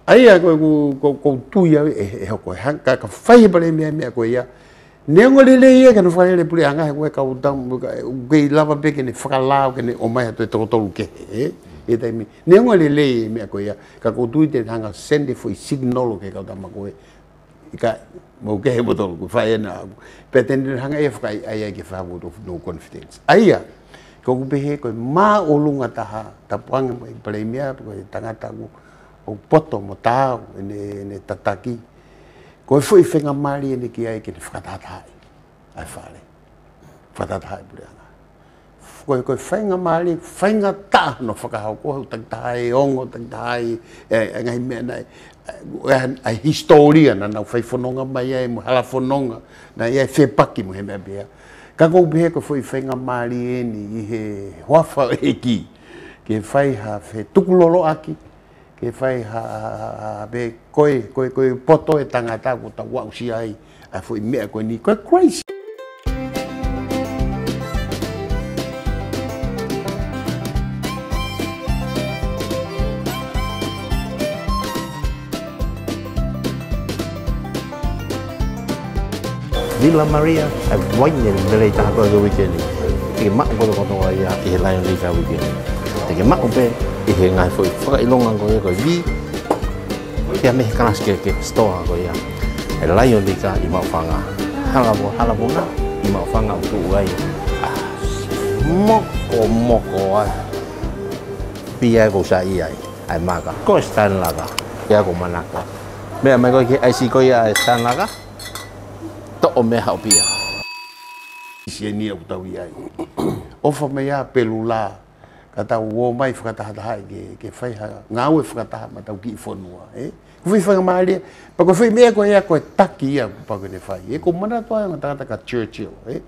ai a ko ko ko tu e, e ho ko e han ka ka fa i bale me me ko ia ne ngo le le ia ke no fa le pu ia nga ko ka u tam ke lava pe ke ne fa la ke ne o mai to e to to ke e e dai mi ne le le me ko ia ka ko tu te hanga sende fo i signolo ke ka tam ko e ka mo he mo to ko fa ia na pe ten hanga e fa ai ai ke fa mo to no confidence ai ia ko bihe ko ma olunga taha tapuang mai premia ko tangata ko o poto mo ta ne ne tataki ko foi fenga mari ne ki ai ki fatata ai fale fatata ai pura ko ko fenga mali fenga ta no faka ho ko tang ta ai ongo tang ta ai e, e ngai me nai en a e, historia na na fai fononga mai ai mo hala fononga na ye fe paki mo he me bia ka go be ko foi fenga mali ni he wafa eki ke fai ha fe tukulolo aki ke fai ha be koe, koe, koe poto e tangata ko ta wau si ai a foi me ko ni ko crazy Villa Maria e waine le le ta ko go weekend te ma ko ko no ia te la le ka weekend te ma ko pe e he ngai foi fa i longa ko ko vi ke me kana ske ke store ko ia e la yo le ka i ma fanga hala bo hala bo na i ma fanga ku ai moko moko ai pia ko sa i ai ai ma ka ko stan la ka ia ko manaka me mai ko ai si ko ia stan la ka o meha o pia. Isi e nia kutau i ai. Ofa me ia pelula, kata uo mai whakataha taha i ke, ke whaiha, ngā ue whakataha ma tau ki i whanua. Eh? Kufi whanga maari, pako whi mea koe ea koe taki ia pako ne whai. E ko mana toa ngā tangata ka Churchill. Eh?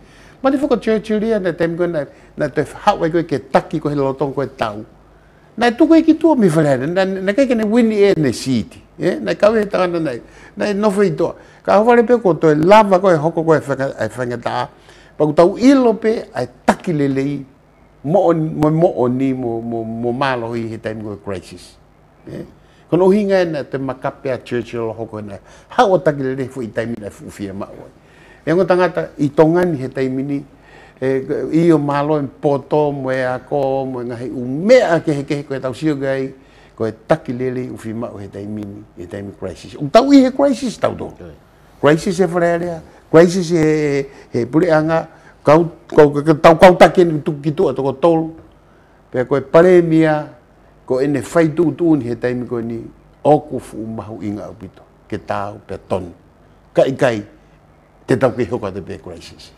Mani whaka Churchill ia, na tem koe na, na te hawa koe ke taki koe lotong koe tau. Na e tuku e ki tua mi whanare, na, na kai kene Winnie na City. Eh? Na kawe he tangana nai, na e nofa i toa. Ta ho pe ko to lava ko e hoko ko e fenga e fenga ta. Pa tau ilo pe ai takilelei mo on, mo mo oni mo mo malo hi he time ko crisis. Eh? Ko no hinga na te makape a Churchill hoko na. Ha o takilelei fu i time na fu fia ma o. E ngota tangata i tongan he time ni e i o malo en poto mo e a ko mo nga he u me ke he ke ko tau sio gai ko e taki lelei u fi ma o he time ni he time crisis. O tau i he crisis tau do crisis e fare area crisis he e, pure anga kau kau kau ta ken tu kitu tu to tol pe ko pare mia ko ene fai tu tu ni he taimi ko ni oku fu mahu inga upito ke tau pe ton kai kai te tau ki hoka te pe crisis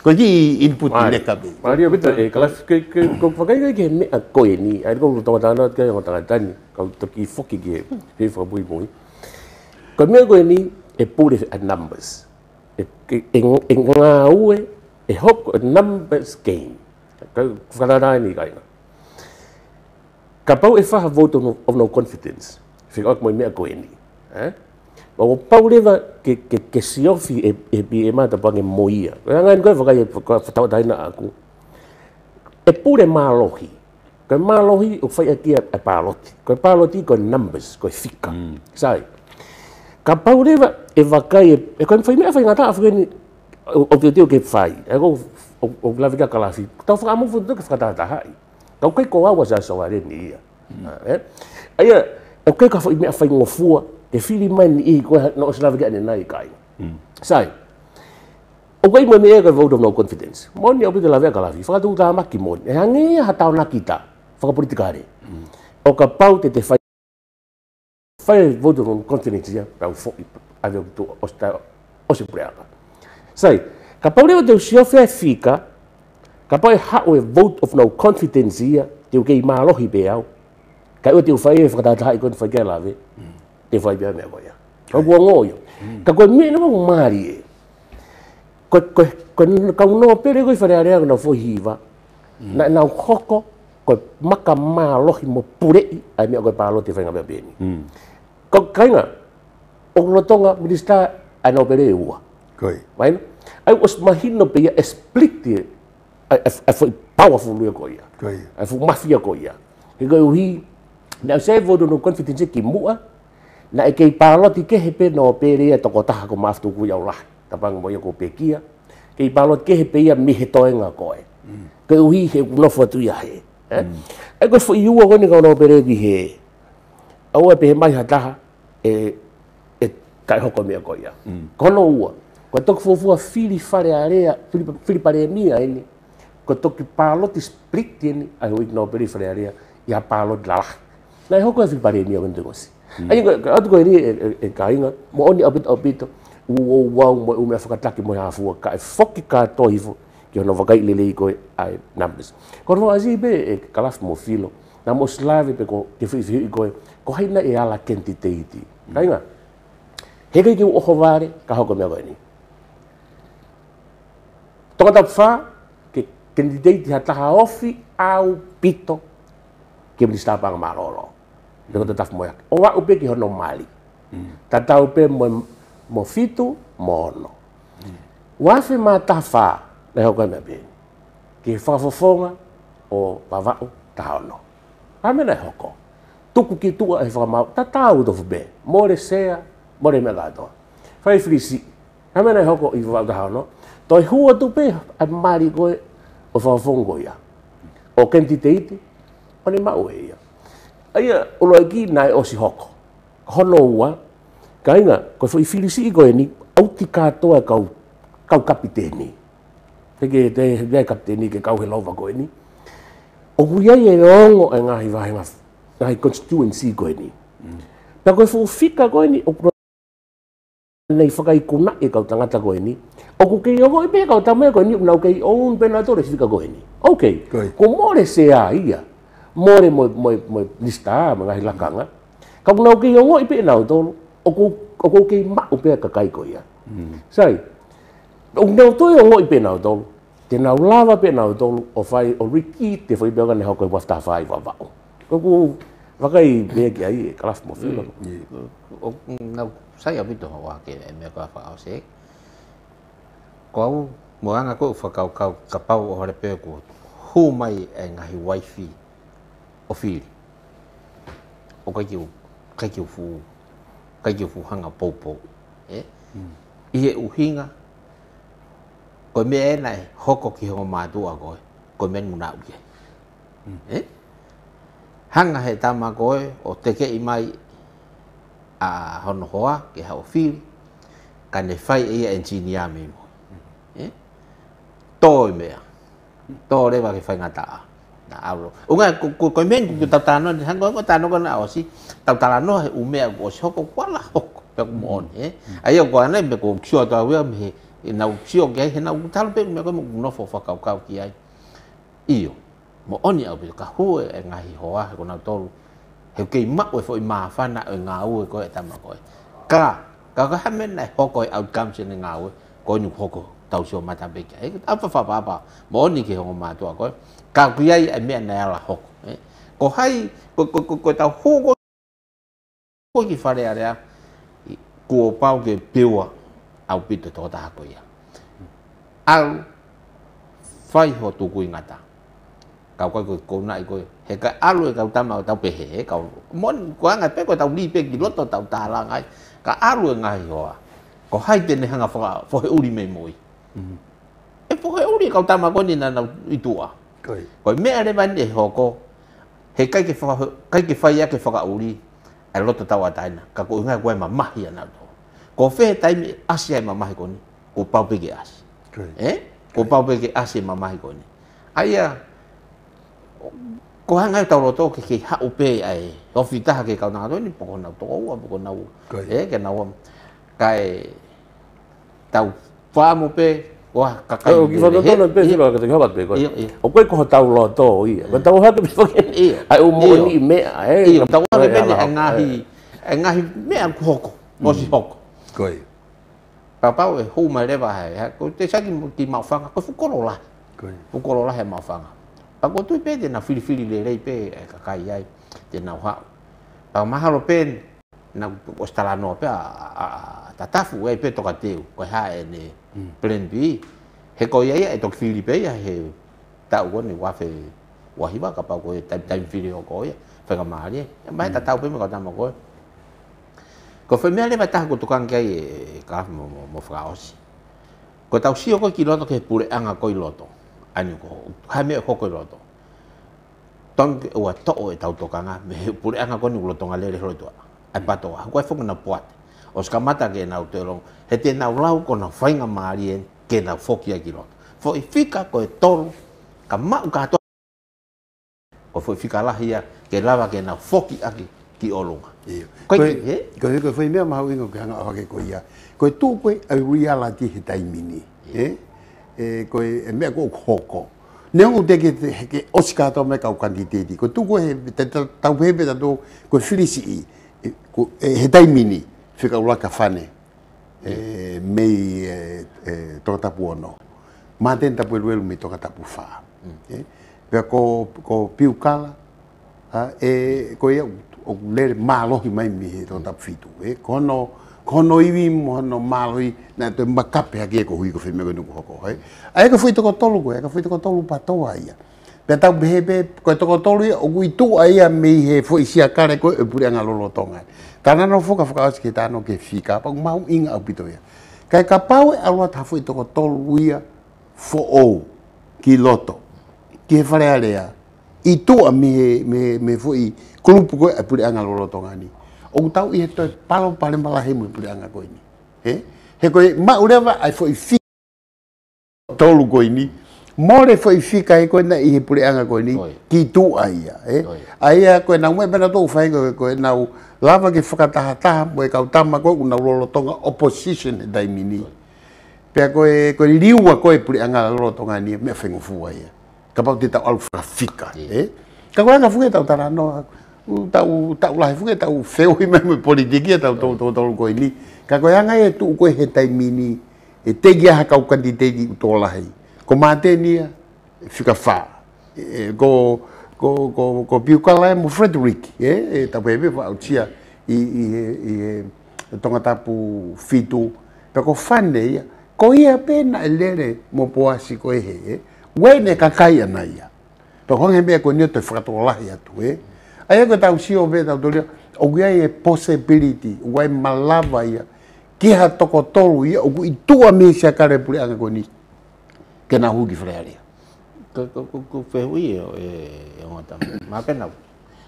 ko ki input ni ne kabe mari upito e klas ke ko fakai ka ke me ko ni ai ko to ta na ka ta ta ni ka to ki foki ke he fo boi boi. ko me ko ni e pure a numbers. E, e, e, e ngā ue e hoko a e numbers game. Kau whakarārāi ni kāinga. Ka pau e whaha vote of no confidence. Whika ok moi mea koe ni. Eh? Ma o pau lewa ke, ke, siofi e, e bi e mata pange moia. Kaya ngāin koe whakai e whatawa taina aku. E pure mālohi. Kaya mālohi o whai a kia e pāloti. Kaya pāloti koe numbers, koe fika. Mm. kapau leva e vakai e koe mwhaimea e whai ngata awhikeni o te teo ke whai e ko o lawe ka kalasi tau whakamu futu ke whakatata hai kau kai ko awa sa sawa re ni ia aia e koe ka mm. whaimea whai ngofua e whiri mai ni i koe na o se lawe ke ane nai kai sai o koe mwene e koe vote of no confidence moni au pite lawe ka lafi whakatu tā maki moni e hange ha tau nakita whakapolitikare mm. o ka pau te te whai Fare il voto con contenenza avevo tu osipleaka. Sai, ka leo te usio fea fika, e ka pau e hao e vote of no confidence ia, te ukei maalohi pe au, ka ua e te ufai e whakatataha i kono whakea lawe, te whai pia mea koia. Ka kua ngoio. Ka koe mea nama kumari e. Ka no pere koe whare area kuna fo hiva, na nau koko, koe maka maalohi mo purei, ai mea koe paalo te whainga mea pēni. Mm. cái Kau kainga, ong lotonga minister anh ano pere iwa. Koi. Right? Ai was mahino pe ya split the a foi powerful ya ko ya. Koi. Ai foi mafia ko ya. Ke go hi na se vodo no confidence ki mua. Na cái ke palo ti ke hepe no pere ya tokota ko maftu ku ya lah. Tapang mo ya ko pekia. Ke palo ke hepe ya mi hetoenga ko e. Ke hi he no fotu ya he. Ai go foi iwa ko ni ko no pere bi he. Au e pe mai hataha. e, e kai hoko mea ko ia. Mm. Kono ua, ko toki fuafua fili fare area, fili, fili pare e mia eni, ko toki pāloti split eni, ai hui no peri fare area, ia pāloti lalak. Nai hoko e fili pare e mia kundu gosi. Mm. Ai, atu koe ni e, e, e kainga, mo oni apito apito, uo wau mo ume whakataki mo hafua, ka e foki ka toivo, ki ono wakai lele i koe ai numbers. Ko rwa azi be e kalaf mo filo, na mo slavi pe ko te fifi i koe, ko haina e ala kenti teiti. Mm. kainga heke ki oho vare ka hoko mea ni toka tap fa ke candidate ha taha ofi au pito ke mli stapa nga maroro lego tataf moya o wa upe ki hono mali tata mm. upe mo mo fitu mo ono wafe matafa le hoko mea ni ke fa fofonga o pavao tahono amena hoko tuku ki tua e whakamau, ta tāu tō whu bē, mōre sea, mōre me lātoa. Whai frisi, ha mena i hoko i whakau no, Toi i hua tu bē, ai māri koe o whakafongo ia. O kenti te iti, o ni mau e ia. Aia, ulo e nai o si hoko. Hono ua, ka inga, koe whu i frisi i koe ni, au ti e kau, kau kapiteni. Hege te, hege kapiteni ke kau he lova koe ni. O kuiai e rongo e ngahi vahe ai constituency ko ni ta ko fu fika ko ni o nei fakai kuna e ka tanga ta ko ni o ku ke o pe ka ta me ko ni na ke o un penador fika ko ni okay ko more se a ia more mo mo mo lista mga hilakanga ka na ke o i pe na to o ku o ku ke ma o pe ka kai ko ia sai o na to o i pe na to te na lava pe na to o fai o riki te foi be ga ne ho ko wa ta fai va va 그리고 wakai be ki ai kalaf mo fi lo o na sai abi to wa ke me ka fa o se ko mo anga ko fa ka ka ka pa o mai e nga wifi o fi o ka ki ka ki fu ka ki fu hanga popo e i e u hinga ko me e nai hoko ki ho ma tu a ko ko men hanga he tama koe o teke i mai a hono hoa ke hao whiu ka ne whai e ia engineer me mo. Eh? Tō i mea. Tō rewa ke whai ngata a. Na aro. O ngā, koe mea ngu tau tāno, ni hango ngā tāno kana o si, tau tāra no he umea o si hoko wala hoko. Pea kumo on, eh? Ai o koe anai me ko kio atua wea me he, nau kio ki ai, he nau talo pe me koe mo kunofo whakau kau ki ai. Iyo mo oni au pe ka hu e ngai hoa ko na tolu he ke ma o foi ma fa na e nga u ko e tama ko ka ka ka ha men na ho ko outcome sin nga u ko nyu ho ko tau so ma ta be ka e a fa fa ba ba mo oni ke ho ma to ko ka ku ai e me na la ho ko hai ko ko ko ta hu ko ko ki fa le ara ko pau ke pewa au pito to ta ko ya au fai ho tu ku ingata cậu coi kau kau ko ko nai ko he ka alu kau tama tau pe he kau mon ko nga pe ko tau ni pe ki loto tau tala ngai ka alu ngai ho ko hai te ne hanga fa fo he uri me moi e fo he uri kau tama ko ni na na itua koi ko me ale ban ne ho ko he kai ke fa cái ke fa ya ke fa uri a loto tau ataina ka ko ngai ko ma mahi ana to ko fe tai asia ma mahi ko ni ko pau pe ke as eh ko pau pe ke asia ma mahi ko ai à ko hanga tau roto ke ke ha upe ai o fita ke ka na do ni poko na to o poko na e ke na o kai tau pa mo pe o ka kai o ki fa to no pe se lo ka te habat pe ko o ko ko tau lo to i ko tau ha ke pe ai o mo ni me ai tau ke pe ni nga hi nga hi me an ko ko mo si hoko koi pa pa o hu ma le ba ha ko te sa ki ki ma fa ko fu ko lo la ko fu ko lo la he ma fa pa ko tu pe de na fili fili le rei pe e ka kai ai de na ha pa ma ha pen na o sta no pe a ta ta fu e pe to ka te ha e ne hmm. plen bi he ko ia e to fili pe ia he e ta u ni wa fe wa ba ka pa ko e ta ta fili o ko ia fe ka ma ri ma ta ta pe me ka ta mo ko ko fe me le ba ta ko to kan kai ka mo mo fraosi ko ta si o ko ki lo to ke pure anga ko i lo to anu ko ha me ko ko roto tong wa to o ta to kanga me pure anga ko ni lo tonga le ro to ai pa to wa ko fo na poat os ka mata ke na utero he te na lau ko na fa mari e ke na foki ki agi ro fo i ko e tor ka ma ka to o fo fika la hia ke lava ke na fo ki agi ki olunga ko ko ko fo i me ma ho ingo ka nga ho ke ko ia ko tu ko a ria reality he taimini eh e koe e mea ko koko. Nei o te ke ke Oscar to me ka o kandidati. Ko tuko he te tau pepe ta to ko filisi i ko he tai mini fika ula ka fane. E mei e, e to ta pu ono. Ma ten ta pu lu mi to ta pu fa. E, e pe ko ko piu kala e ko e o ler malo mai mi to ta fitu. E ko no kono iwi mo no na te makape a e ko hui ko fe mego nuku hoko hai ai ko fui to kotolu ko ai ko fui to kotolu pa to ai pe ta be be ko to kotolu o tu ai a mei he fo i sia kare ko e pure ngalo lo tonga tana no foka foka aski tano ke fika pa ma inga o pito ia kai ka pau a lo ta fui to kotolu ia fo o ki loto ki fare alea i tu a mei me fo i klupu ko e pure ngalo lo tonga ni o tau i he toi palo pale mala he mui pule anga koini. He? He koe, ma urewa ai foi i fi tolu koini, more foi i fi ka he koe na i he pule anga koini, ki tu a ia. He? ai ya koe na ume pena tou whaingo koe na u lava ke whakatahataha mo e kautama koe ku na ulolo tonga opposition e mini Pea koe, koe riua koe pule anga lolo tonga ni, mea whengu fua ia. Ka pau te tau alu He? Ka koe anga ta tau tarano. He? tau tau lahi fuke u feo i me me politiki e tau tau tau tau koe ni. Ka ko hanga e tu koe he tai mini e tegi aha kau kanti tegi u tō lahi. Ko mate nia, fika fa E, go go e, e, ko, ko piukala e mo Frederick, e, e tau pepe wha au tia i, i, e, i, i tonga tapu fitu. Pe ko whane ia, ko ia pēna e lere mo poasi ko e he, we ne ka kai ana ia. Pe kongi mea ko nio te whakatoa lahi atu, e. Ai ko ta usi o veta to lia. O gua e possibility, o gua e malava ia. Ki ha toko tolu ia, o gua i tua me se kare puli anga ko ni. Ke na hugi frea lia. Ko fehui e o e, e o ngata. Ma ke na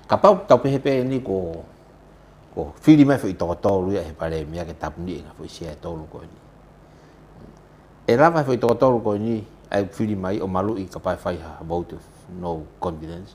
Ka pau tau pehe pehe ni ko ko fili mai fo i toko tolu ia he pare mea ke tapu ni inga e fo i sia e tolu ko ni. E lava fo i toko tolu ko ni, ai fili mai o malu i ka pai fai ha about no confidence.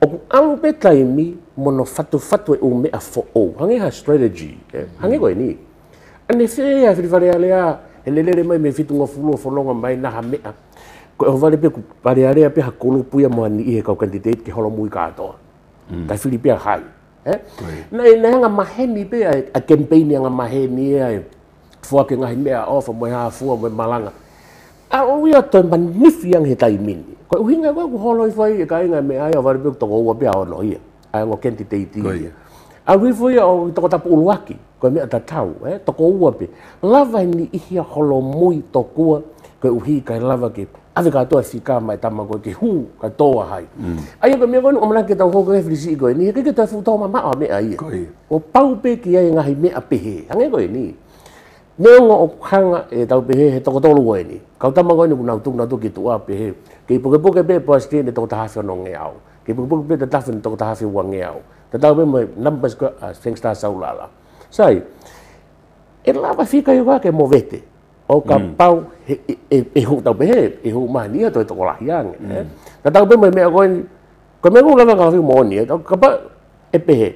oku alu pe taimi mono fatu fatu e ume a fo o. Hangi ha strategy. Eh? Hangi hmm. koe ni. Ane fe ya filifare alea helelele mai me fitu ngofulo folonga mai na hamea. Ko e hovale pe ku pare alea pe hakolo puya moani ihe kau candidate ke holo mui katoa. Mm. Tai Filipia hai. Na e nga maheni pe a, eh? campaign nga maheni e fua ke ngai mea ofa mo ha fua mo malanga. A o ia manifi yang he taimini. Ko u hinga ko holo i fai e kai nga me e ai avari pek toko ua pia ono ia. Ai ngo kenti te iti A wi fai o toko tapu uluaki, ko me ata tau, eh, toko ua pe. Lava ni ihia holo mui tokua, ko u hi kai lava ke Awe kato e fika mai tama koe ki hu, ka toa hai. Mm. Ai, mea wano, omana ke tau hoko e frisi i ni, ke ke tau futau ma maa ai. Ko O pau pe ki ai ngahi mea pehe. Ange ko ni. nếu hết luôn đi, cậu ta Leo o khanga e tau pehe he toko tolu e ni. Kau tama koe nuku nau tuk nau tuk ki tua pehe. Ki puke puke pe pasti ni toko tahafi ono nge au. Ki puke puke pe te tafi ni toko tahafi ua nge au. Te tau pe mai nampas koe a sengsta saulala. Sai, e lava fika yo ke mo vete. O ka pau e hu tau pehe, e hu mahania toi toko lahiang. Te tau pe mai mea koe ni, koe mea koe lava ka hafi mo ni. Ka pa e pehe,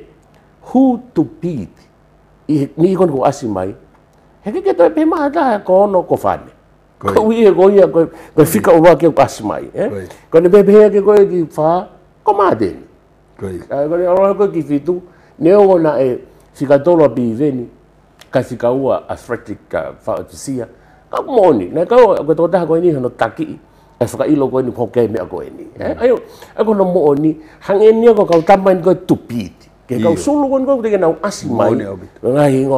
hu tu piti. Ni ikon ko asimai, Hakikata pemada ya kono kofane. Ko kau ko ia ko ko fika o wake ko asmai, Ko ne bebe ke ko di fa komade. Koi. Ko ne ora ko kifitu ne o na e fika tolo bi veni ka fika ua athletic fa tsia. Ka moni, na ka ko to ta ko ni no taki. E faka ilo ko ni ko ke me ko ni. Eh? Mm. Ayo Ayo, ko no moni hang ni ko ka tamain ko tupiti. Ke ka sulu ko ko de na asimai. Ngai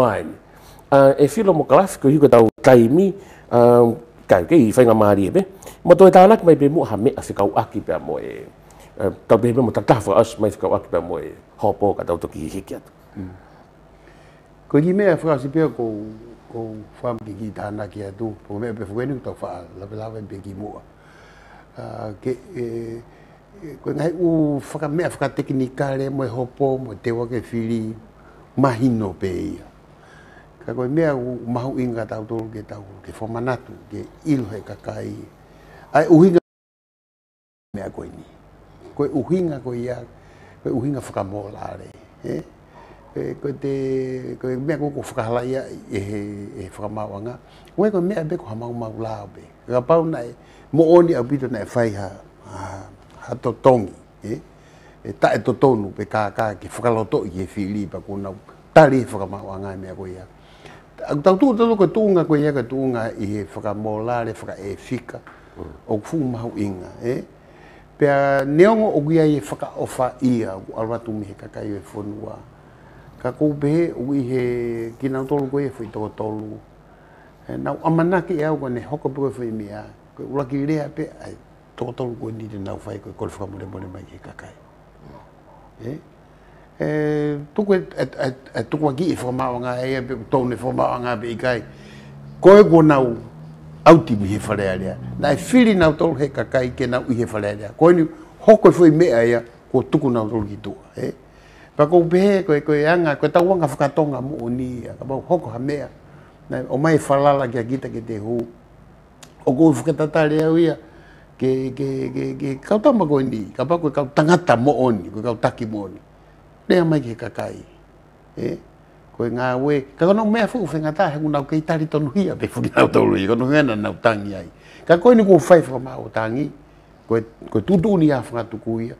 uh, e filo mo grafiko hiko tau taimi um, eh, kai ke i whainga maari e be ma toi tā laki mai be mua ha mea whikau aki pia mo e uh, tau be mea mo takafo as mai whikau aki pia mo e hopo ka tau toki hiki atu mm. Ko hi mea whakasi pia ko ko whaam ki ki tāna ki atu po mea pe whuenu ki tau wha lawe lawe mpe ki mua uh, ke, e, e ko ngai u whaka mea whakatekinikare mo e hopo mo e tewa ke whiri mahino pe ia Ka koe mea u mahu inga tau tolu ke tau, ke whamanatu, ke ilu he kakai. Ai uhinga mea koe ni. Koe uhinga koe ia, koe uhinga whakamola are. Koe te, koe mea koko whakahala ia e, e he whakamauanga. Koe koe mea beko hamau mau lao be. Ka pau nai, mo oni au pito nai whai ha, ha totongi. E ta totonu pe kā ke whakaloto i e Filipa kuna tali e whakamauanga mea koe ia. Ako tau tū tātou koe tūnga koe ia koe tūnga i he whakamola re whaka e whika o kufu mahu inga. Eh? Pea neongo o kia i he whaka ofa ia o alwatu mihe kakai e whonua. Ka kōpe he o i he kina tolu koe e whi tō tolu. Eh, nau amanake e au kone hoka pukoe whi mea. Koe uraki rea pe ai tō tolu koe nite nau whai koe kore whakamore mone mai ke kakai. Eh? e tuku e, e, e, e tuku ki e whamaonga e e tōne e bi e kai. Ko e ko nau au tibu he wharea lea. Na e whiri nau tōru he kakai ke nau i he wharea lea. Ko e ni hoko e whui mea ea ko tuku nau tōru ki tua. E? Pa ko upehe ko e anga, ko e tau wanga whakatonga mu o ni ea. Kapau hoko ha mea. Na o mai e whalala ki a gita ke te hū. O ko e whakatata lea uia. Ke, ke, ke, ke, ke kautama ko e ni. Kapau ko e kautangata mo o ni. Ko e kautaki mo o ni. Nea mai ke kakai. Eh? Koe ngā we, ka kono mea fuku whenga tā, he kuna kei tari tonu hia pe fuki tau rui, kono hena nau tangi ai. Ka koe ni kua whai whaka o tangi, koe, koe ni a whanga tuku ia.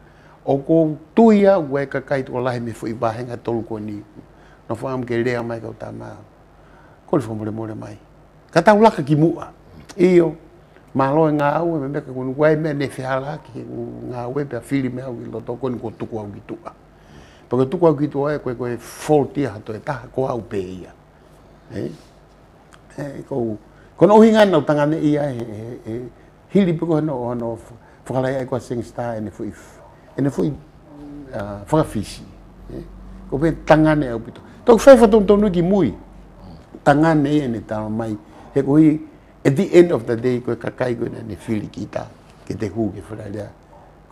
O ko tuia ua e kakai tuko lahi me fuki bahenga tolu koe ni. No whaam ke rea mai kau tā mā. Koe ni whamore more mai. Ka tau laka ki mua. Iyo, mā loe ngā au e me meka kua e mea ne whihala ki ngā we pe a whiri mea u i loto koe ni kua tuku au ki tuku. Porque tu au ki tuai, koe koe fōlti aha toi taha, ko au pē ia. Eh? Eh, kou, kona uhi ngā nau ia, he, he, he, hili piko hano, hano, whakalai ai kua sing star, ene fui, ene fui, uh, whakawhisi. Eh? Ko pē tangane au pito. Tau whai whatum tau ki mui, Tangane ne ia ne tāma mai, he kuhi, at the end of the day, koe kakai koe ne, ne whili ki tā, ke te hū ke whakalai,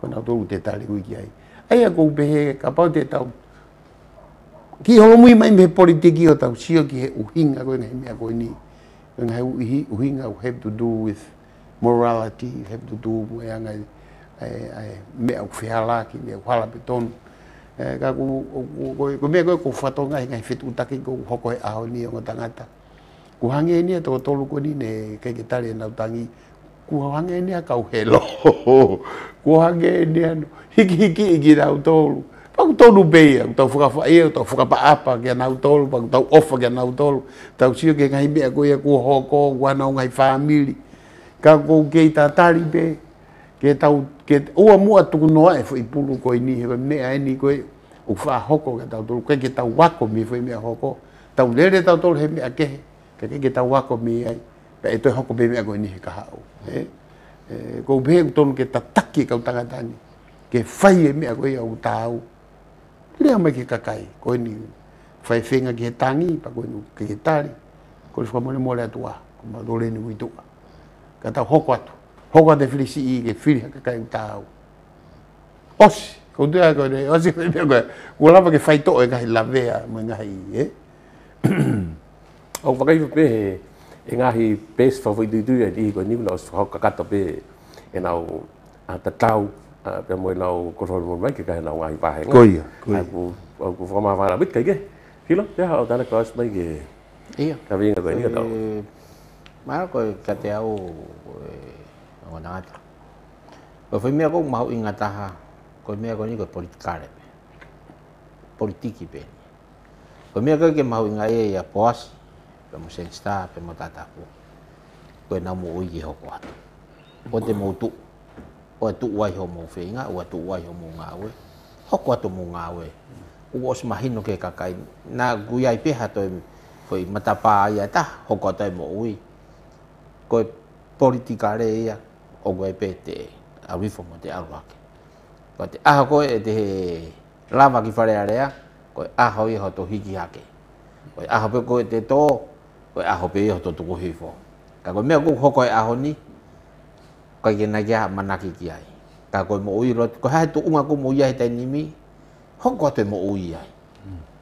kona tōru te tāle kui ki ai ai a kou pehe ka pau te tau. Ki hono mui mai me politiki o tau, sio ki he uhinga koe nga he mea koe ni. Ngai he uhinga, you have to do with morality, you have to do mai anga e, e mea u whihala ki mea u hala betonu. E, ka kou mea koe kou whatonga he ngai whetu utake kou hoko he aho ni o ngatangata. Kuhange e nia tō tolu koe ni ne kei ke tari e nautangi kua wange nea kau he loho, kua wange nea no, hiki hiki iki na utolu. Pau tonu beia, tau whakafa ia, tau whakapa apa kia na utolu, pau tau ofa kia na utolu, tau sio kia ngai mea koe a kua hoko, kua nao ngai whamili. Ka kou kei tā tari be, ke tau, ke, ua mua tuku noa e fwoi pulu koe ni, hewa mea eni koe, ufa hoko kia tau tolu, kai ke tau wako mi fwoi mea hoko, tau lere tau tolu he mea kehe, kai ke tau wako mi ai pe e toi hoko pe mea koe nihi ka hao. Mm. Eh? E, eh, ko pehe ku tonu ke tataki e kau tangatani, ke whai e mea koe au tāu. Lea mai ke kakai, koe ni whai whenga ki he tangi, pa koe ni ke he tari, ko le whamone mole atu a, ko ma dole ni ui tuka. Ka tau hoko atu, hoko atu e whiri si i ke whiri ha kakai u tāu. Osi, ko te a koe ne, osi koe mea koe, ko lapa ke whai to e kahi lavea mo e ngahi, eh? Au whakaifu pehe, e ngahi best fa foi tuitu e dihi koe niu nao whakau kakato pe e nao tatau pe moe nao korohoro mo mai ke kahe nao ngahi vahe koe ia koe au ku whamawana bit kaike Kilo, te hao tana kaos mai ke Iya. Ka vinga koe nika tau. E, Mara koe ka te au o e, nangata. Koe whai mea kou mahu i ngataha, koe mea koe ni koe politikare pe. Politiki pe. Koe mea koe ke mahu i ngai e, e a poasi. pe mo sen sta pe mo tata ko ko na mo o ye ho ko ato o te mo tu o tu wa ho mo fe nga o tu wa ho mo nga we ho ko ato mo nga we u os ma hin no ke ka kai na gu ya pe ha to foi mata pa ya ta ho ko ato mo ui ko politika re ya o go pe te a wi fo mo te a wa ke ko te a ko e te lava ki fare area ko a ho ye ho to hiki ha ke Oi, aha pe ko te to ko aho pe ho to ko hifo ka ko me ko ho ko aho ni ka ke na ya manaki ki ai ka ko mo ui ro ko ha to unga ko mo ya ta ni mi ho ko te mo ui ai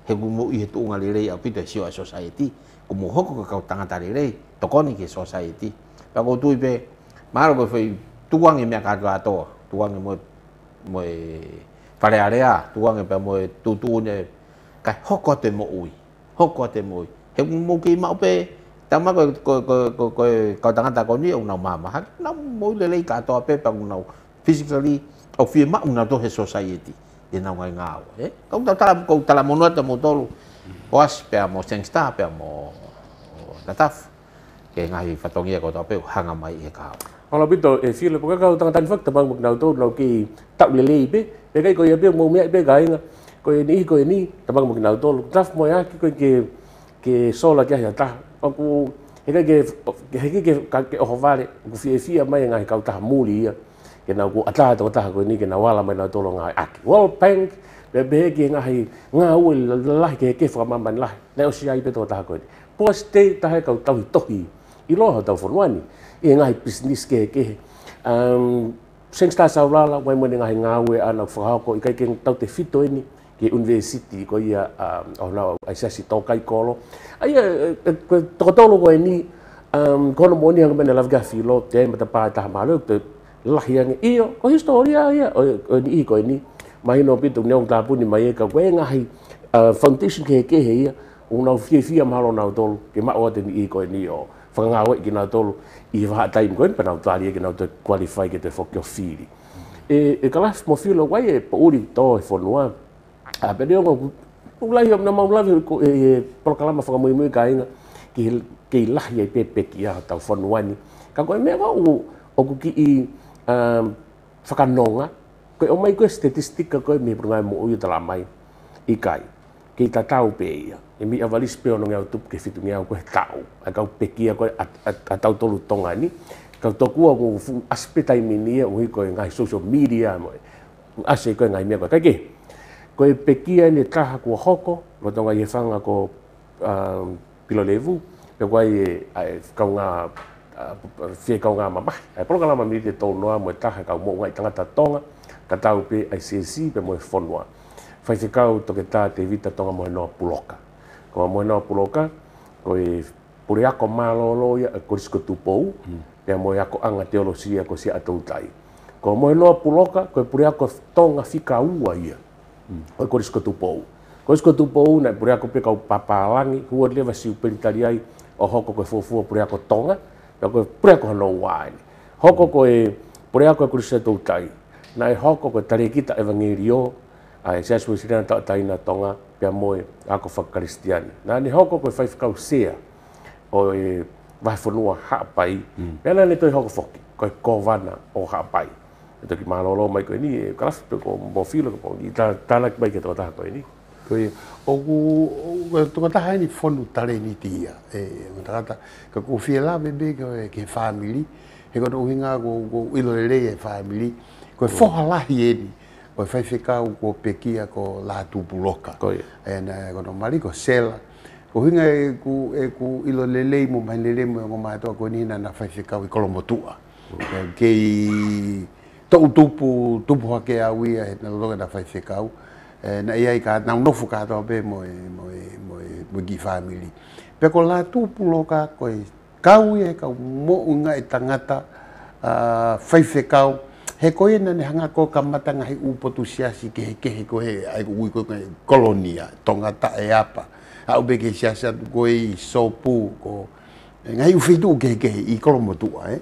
he ku mo i to unga le rei a pita si society ko mo ho ko ka tanga ta le rei to ko ni ke society ka ko tu pe ma ro ko foi tuang e me ka ka to tuang e mo mo pare area tuang e pe mo tu tu ne ka ho ko te mo ui ho ko te mo ui Eu mo ki mau pe tama ko ko ko ko kau ko tangata ko ni una mama ha na mo le le ka to pe pa una physically o fi ma una to society e na ngai ngao e ko ta tala ko tala mo no ta mo tolu o as pe mo sen sta pe mo tataf ke ngai fatongia ko to pe hanga mai e Kalau begitu, eh, feel pokoknya kau tangan tanfak tebang mengenal tu, kalau ki tak lele ibe, mereka kau ya be mau miak be kau ini kau ini tebang mengenal tu, taf mau ya kau ke ke sola kia hea taha. Oku, heke ke, heke ke oho vare, oku fie fia mai e ngai kau taha mūri ia. Ke nau ku atata o taha koe ni ke na wala mai na tolo ngai aki. World Bank, le behe ke ngai ngā ue lahi ke heke whaka mamban lahi. Nei o si ai peto o taha koe ni. Pua ka taha kau tauhi tohi, i lo hau for one i e ngai business ke ke Um, Sengstā saurala, wai mwene ngai ngā ue anau whakahako, i kai ke tau te fito eni ke university ko ia um, a o na ai sa si to kai kolo ai to to lo ni um ko no moni ang bena lavga fi lo te mata pa e ta ma lo te la hiang i o ko historia ia o ni ko ni mai no pito ne ong tapu ni mai e ka kwe ngai a uh, foundation ke ke ia o na fi fi ma lo na to ke ma o te ni ko ni o whangawe ki nga tolu i waha taim koen pana utaria e ki nga te qualify ki te whokio whiri. E, e ka lafi mo whilo wai e pa uri tō e whanua, a pedido ko ku lai na mau lavi ko e proklama fa mo mo ka ina ki ki lah ye pepe ki ya ta fon wani ka ko me ko u o ku ki i um fa ka nonga ko o mai ko statistika ko me pro mo u tala mai i kai ki ta tau pe ia e mi avalis pe ono ngau tup ke fitu ngau ko tau a ka peki ko a tau tolu tonga ni ka toku ku aspeta minia u ko ngai social media mo ase ko ngai me ko ka ki ko e pekia ni kaha kua hoko, ko tonga i e whanga ko uh, pilo levu, pe kua i e kaunga fie uh, kaunga mamahi. Ai polo kalama mi te tau noa mo e kaha kau mo ngai tangata tonga, ka tau pe ai CSC pe mo e whonua. Whai te kau toke tā te vita tonga mo e noa puloka. Ko mo e noa puloka, ko e pure ako mālolo ia e eh, korisiko tupou, hmm. pe mo e ako anga teolosia ko si atoutai. Ko mo e noa puloka, ko e pure ako tonga fika ua ia. Mm. Oi kore skotu pou. Kore skotu pou na pura ko peka papa langi ku le vasi u pentari ai o hoko ko fofu pura ko tonga. Ya ko pura ko no wai. Hoko ko e pura ko kurse to tai. Na e hoko ko tari kita evangelio a Jesus wis rena ta tai na tonga pe moe a ko fa kristian. Na ni hoko ko fai fka usia. O e vai fo no hapai. Mm. Pela ne to hoko foki. Ko ko vana o hapai e toki mālōlō mai koe ni, e kalas pe ko mō whilo ko i tāna mai ke tōkataha koe ni. Koe, oku, tōkataha e ni whonu tare ni tia, e tōkata, ka ko whia la bebe ke whāmiri, he kato uhinga ko ilo e rei e whāmiri, koe mm. whoha lahi e ni, koe whaifika u ko pekia ko la tupu loka. Koe. E na, e kato mari ko sela, Ko hinga e ku, e ku ilo lelei mo mai lelei mo e ngomai atoa ko nina na whaifika u i kolomotua. Kei tau tupu tupu hake a wia he na loga na fai fekau e, na ia i ka nau nofu ka tau pe mo mo mo mo gi family pe ko la tupu lo ka ko e ka wia ka mo unga e tangata a fai fekau he ko ina ne hanga ko ka mata nga he upo tu sia si ke ke he ko he ai ui ko ka kolonia tongata e apa a ube ke sia sia ko i sopu ko e, ngai u fitu ke ke i kolomotua eh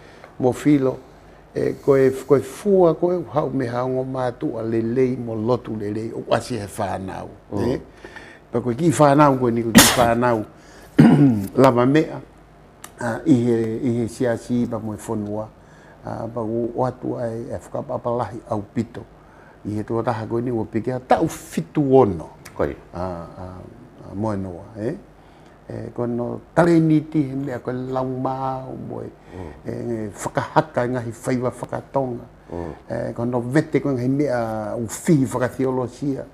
mo filo e koe koe fua koe hau me hau ngō mātu a lelei mo lotu lelei o asi he whānau. Oh. Eh? Pa koe ki whānau koe niko ki whānau lama mea uh, i he siasi i pa moe whonua pa o atu ai e whakapapalahi au pito i he tuataha koe niko pikea tau fitu ono. Koe. Uh, uh, uh, moe noa. Eh? Eh, ko no tareniti he mea ko lau o boy mm. e eh, ngai whakahaka ngahi whaiwa whakatonga mm. e eh, kono no vete ko ngai mea u fi whakatheolosia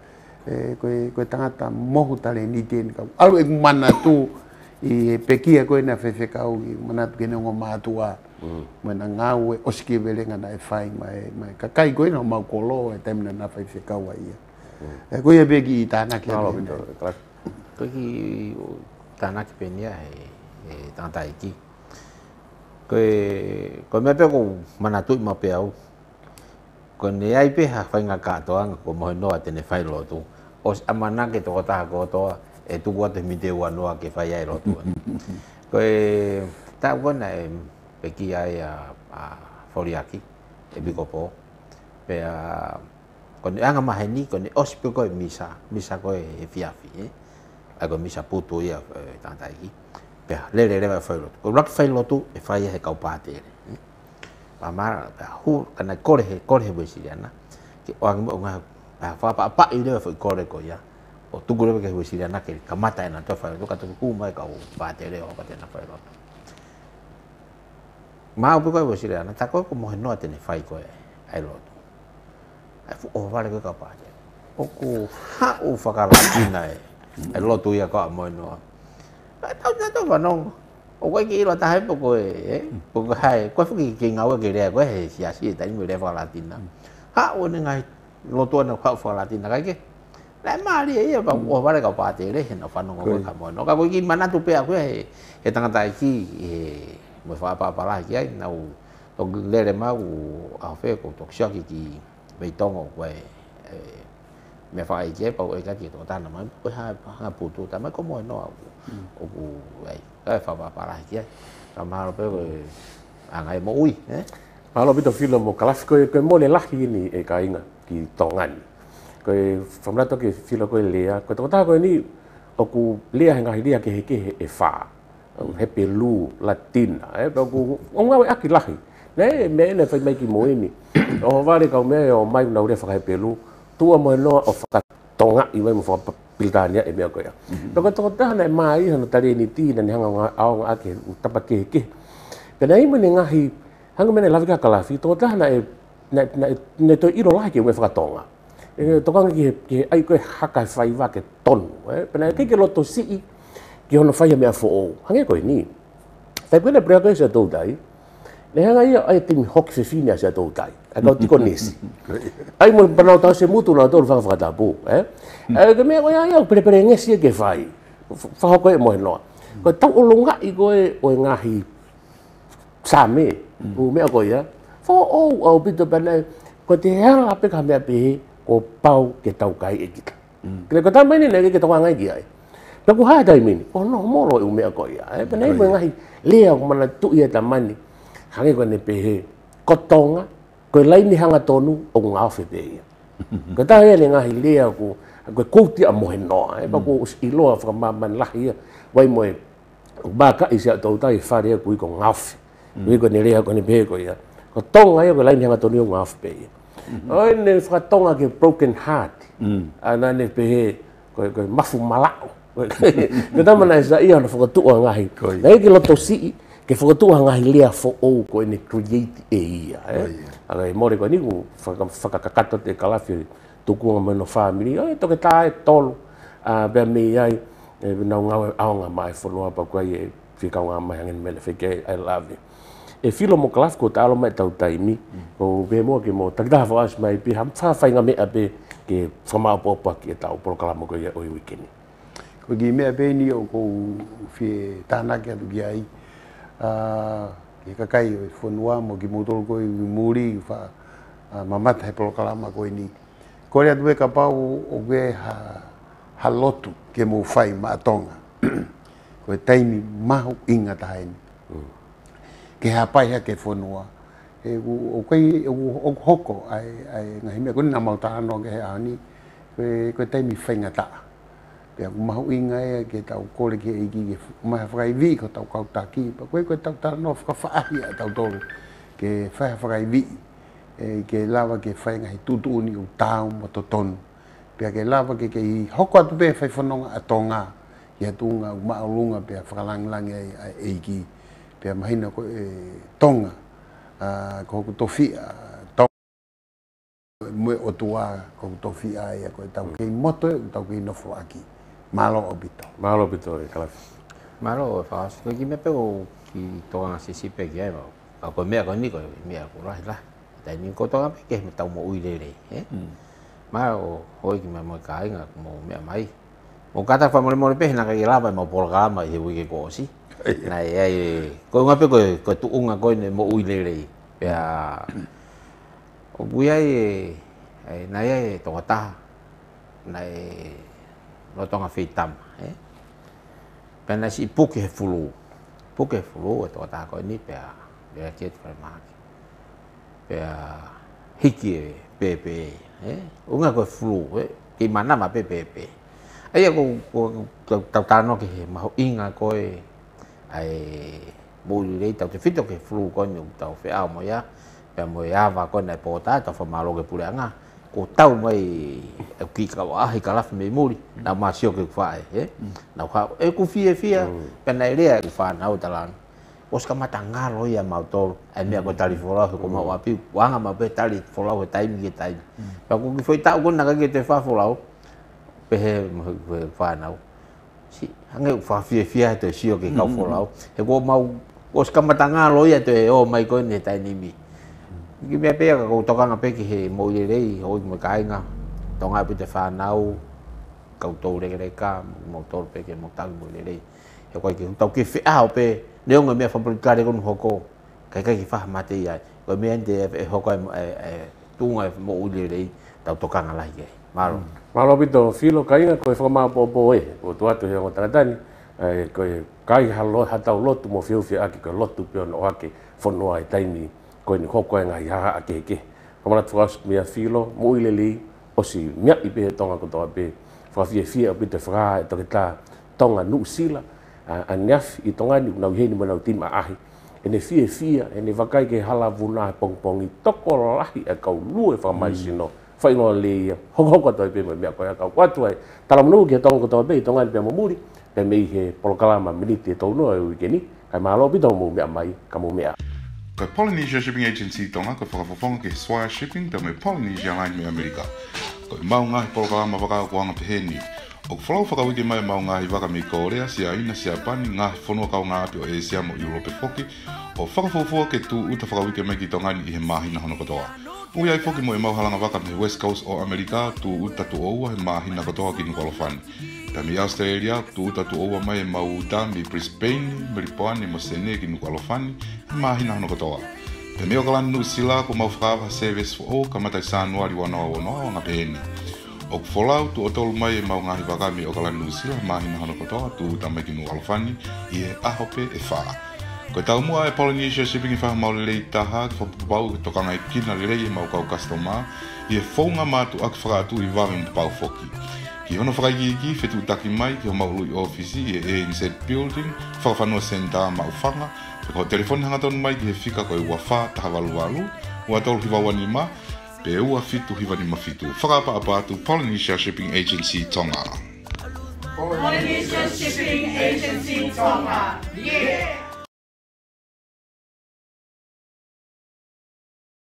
e ko e ko tangata mohu tareniti he nikau alu e mana tu i e pekia ko e na whewhekau i mana tu kene ngō mātua mm. mo na ngāu e oski e velenga na e whai mai e, mai e kakai ko e na mau kolo e taimina na whewhekau a ia e ko e beki i tāna ki a mene ki tāna ki pēnia e, e tāngata e ki. Koe, koe mea pēko manatū i mape au. Koe ne ai pē ha whainga kātoa ngā koe mohe noa tēne whai lotu. O a mana ke toko taha kotoa e tuku atu mi te ua noa ke whai ai lotu. koe tā kona e peki ai a, a whoriaki e bikopo. Pē a... Koe ne anga mahe ni, koe ne osipi koe misa, misa koe e fiafi. Eh? ai ago misa putu ia tangata iki. Pea, lele lewa e whailotu. Ko rat whailotu e whai he kau pātere. Pa mara, pea hu, kana kore he, kore he wesi na, Ki oangi mo ngā, pea whapa apa i lewa whai kore ko ia. O tuku lewa ke wesi riana ke kamata e na tō whailotu, ka tuku kūma e kau pātere o katena whailotu. Mā upu koe wesi na, ta koe ko mohe noa tene whai koe ai lotu. Ai fu o wale koe kau pātere. O ko ha'u whakarapina e. lo tuya ko mo no tao na to vanong o ko ki lo ta hai poko e poko hai ko fu ki ngau ke le ko he sia si ta ni le fa latin na ha o ni ngai lo to na fa fa latin na ke la ma li e ba o ba le ka pa te le hen fa no ko ka mo no ka ko ki mana tu pe ko he he tanga ta ki e mo fa pa pa la ki ai na u to le le ma u a fe ko to sia ki ki be tongo ko e me fa ai je pau e ka ki to tana mai o ha ha putu ta mai komo no o ku ai ka fa pa para ki ta maro pe ko anga mo ui eh Palo bito filo mo kalaf ko ko mo le lahi ni e ka inga ki tongan. Ko famlato ke filo ko lea ko to ta ko ni o ku lea nga hiria ke heke e fa. He pelu latina e ko ku o nga aki lahi. Ne me ne fa mai ki mo ni. O vale ka me o mai na ure fa he pelu. tua mo no o tonga i wai mo fa ya. e ko ya to ko to ta na mai han tare ni ti na ni hanga ngā ao ngā ake tapa ke ke pena i mene ngahi hanga lafika kala fi kalafi tonga na e na na to iro lahi ke wefa tonga e tonga ki ke ai ko haka fai wa ke ton. e pena ke ke to si i ki ona fai me fo o hanga ko ni fai na pre ko se to dai le hanga ia ai se fi ni se to dai Aku tiko nis. Ai mo pernah tau se mutu na tor fa fa eh. Mm. Eh kemia ko oh, ya ya pre pre nges ye ke fai. Fa ko mo no. Ko tau orang i ko e o ngahi. Same. Bu mm. me ko ya. Fo o o bit de ko te ya ape ka me ko pau ke tau kai e kita. Mm. Kene ko ini lagi ke tau ngai ai. Na eh. ku ha dai mini. Ko oh, no mo ro aku ya. Eh pe nei oh, ngahi. Iya. Lia mana tu ye tamani. Hangi ko ne pehe. koe laini hanga tonu o ngā whewea. Koe taha ea le ngahi lea ko koe kouti a mohe noa, e pa ko iloa whakamaman lahi ia, wai moe bāka i sea tau tai whare a koe ko ngā whe. Koe koe ne rea koe ne pē koe ia. Ko tonga ia koe laini hanga tonu o ngā whewea. Oe ne whakatonga ke broken heart, ana ne pē koe koe mafu malao. Koe tamana e sa ia na whakatua ngahi. Nei ke loto sii, ke whakatua ngahi lea fo ou koe ne create e ia. Eh? Oh, eh. yeah. aga e more koe niku whakakakata te kalafio tukunga mai no whāmiri, oi toke tā e tolu, uh, bea me iai, e nau aonga mai whanua pa koe e whikau ngā mai hangen mele, whike I love you. E filo mo kalafio ko ta alo mai tau taimi, o bea mua ke mo takitaha whaas mai pi ham whawhai ngā mea pe ke whamau pōpua ki e tau polo kalama koe e oi wikini. Koe ki mea pe ni o kou whie tānake atu ki ai, i kakai o i whanua mo ki motoro koe i muri i wha uh, mamata he polokalama koe ni. Kore atue ka pau o koe ha, ha lotu ke mō whai ma atonga. koe taimi mahu inga tahaini. Ke ha paiha ke whanua. E, o koe o hoko ai, ai ngahimea koe ni nga mautaano ke he ahani. Koe, koe taimi whainga taa pe a kumahu inga ea ke tau kore ke iki e ke mai whakai vi ko tau kautaki pa koe koe tau tara no whakawhaahi a tau tolu ke whai whakai vi e, ke lawa ke whai ngahi tutu uni u tau mo to tonu pe a ke lawa ke ke i hoko atu pe whai whanonga a tonga i atu unga u maulunga pe e, a whakalangilangi e a iki pe a mahina ko e, tonga a, ko hoku tofi a mue o tua ko tofi a ai ko tau ke moto tau ke nofo aki Malo opito. Malo opito e eh, kalafi. Malo e whaas. Koe ki me pego ki tōna sisi pegi ai mau. A koe mea koe ni koe mea koe rahi la. Tai ni kotonga pe kehe me tau mo ui rere. Eh? Mm. Ma o hoi ki me mo ka inga mo mea mai. Mo kata wha mole mole pehe naka i lava mo pola gama i he wike koe osi. Nai eh. eh, ai koe ngā pe koe koe tu unga koe ne mo ui rere. Pea o buia e nai ai tōngataha. Nai lo tonga feitam eh pena si puke fulu puke fulu e to ta ko ni pe de ket fai ma pe hiki e pe pe eh unga ko fulu e ki mana ma pe pe pe ai e ko ko ta ta no ki ma inga ko e ai bu le ta te fito ke fulu ko ni ta fe a mo ya pe mo ya va ko na po ta ta fa ma lo ke pulanga o tau mai o ki ka wa he ka laf me muri na ma sio ke fa e na ka e ku fie fia pena ile ku fa na o talan os ka matanga lo ya ma to e me ko tali fora ko ma wa pi wa nga ma pe tali fora ko tai mi ke tai pa ku ki foi tau ko na ka ke te fa fora o pe he fa na o si hange fa fie fia to sio ke ka fora o e ko ma os ka matanga lo ya to e o mai ko ne tai ni mi Ki mea pēka kou tokanga pēki he moire rei, hoi mo kāinga. Tonga pute whānau, kau tau rei rei kā, mo tau ki mo tau moire rei. He koi ki hutau ki whi aho pē, neonga mea whapurikare kunu hoko. Kai kai ki whaha mate i ai. Koi mea ente e, e hoko e, e, e tūnga e mo uile rei, tau tokanga lahi kei. Maro. Mm. Maro pito, whilo kāinga koi whakamā po e, o tuatu he o taratani. Koi kai hatau lotu mo whiuwhi aki, koi lotu pion o ake whanua e taimi ko ni ko koenga ya a ke ke ko mana tuas mi a filo mo ile li o si mi a ipe tonga ko to ape fa fie fie a bit fra e to ta tonga nu sila a nyaf i tonga ni na uhe ni mana uti ma ahi e ne fie fie e ne vakai ke hala vuna pong pong i toko lahi e mm. a kau lue fa mai sino fa ino le hong hong ko to ape mi a ko ya kau kwa tuai tala mo nu ke tonga ko to ape tonga ni pe mo muri pe mi he polokalama minite tonga e uke ni kai malo pito mo mi a mai ka mo mi a mai Ko Polynesia Shipping Agency tonga ko whakapoponga ke Swire Shipping tamo Polynesia Line me Amerika. Ko i maunga he polo kawama waka ko anga pehenni. O ko whalau whakawike mai maunga he waka me Korea, Sia Ina, Sia Pani, ngā he whanua kau ngā api o Asia mo Europe Foki. O whakafofua ke tū uta whakawike mai ki tonga ni i he mahina hono katoa. Ui ai foki mo i e mauhalanga waka me West Coast o Amerika tū uta tū oua he na katoa ki nukolofani. Mm -hmm tani australia tuutatu oua mai e mauda mi brisbane ma lipoani ma sene ki nukualofani e mahina hono katoa pe mea kalani nuusila ko maufakava service fo o kamata i sanuari wanoaonoa o gapeene o kofolau tuuotolu mai e maugahi wakami o kalani nuusila mahina hono katoa tuuta mai ki nukualofani i e ahope e fa Ko tau mua e Polynesia Shipping i whaha maole lei taha ki whapupau ki e tokanga i kina lei e, e maukau kastoma i e whonga mātu aki whakaatu i wawe mpau foki. Ki hono whakaikiki, whetu taki mai ki o maului ofisi e ANZ Building, whakawhanoa senta mauwhanga, ko telefoni hanga tonu mai ki he whika koe ua whā taha walu walu, ua tolu hiwa wani ma, pe ua fitu hiwa ni mawhitu. Whakapa apa atu Polynesia Shipping Agency Tonga. Polynesia Shipping Agency Tonga, yeah!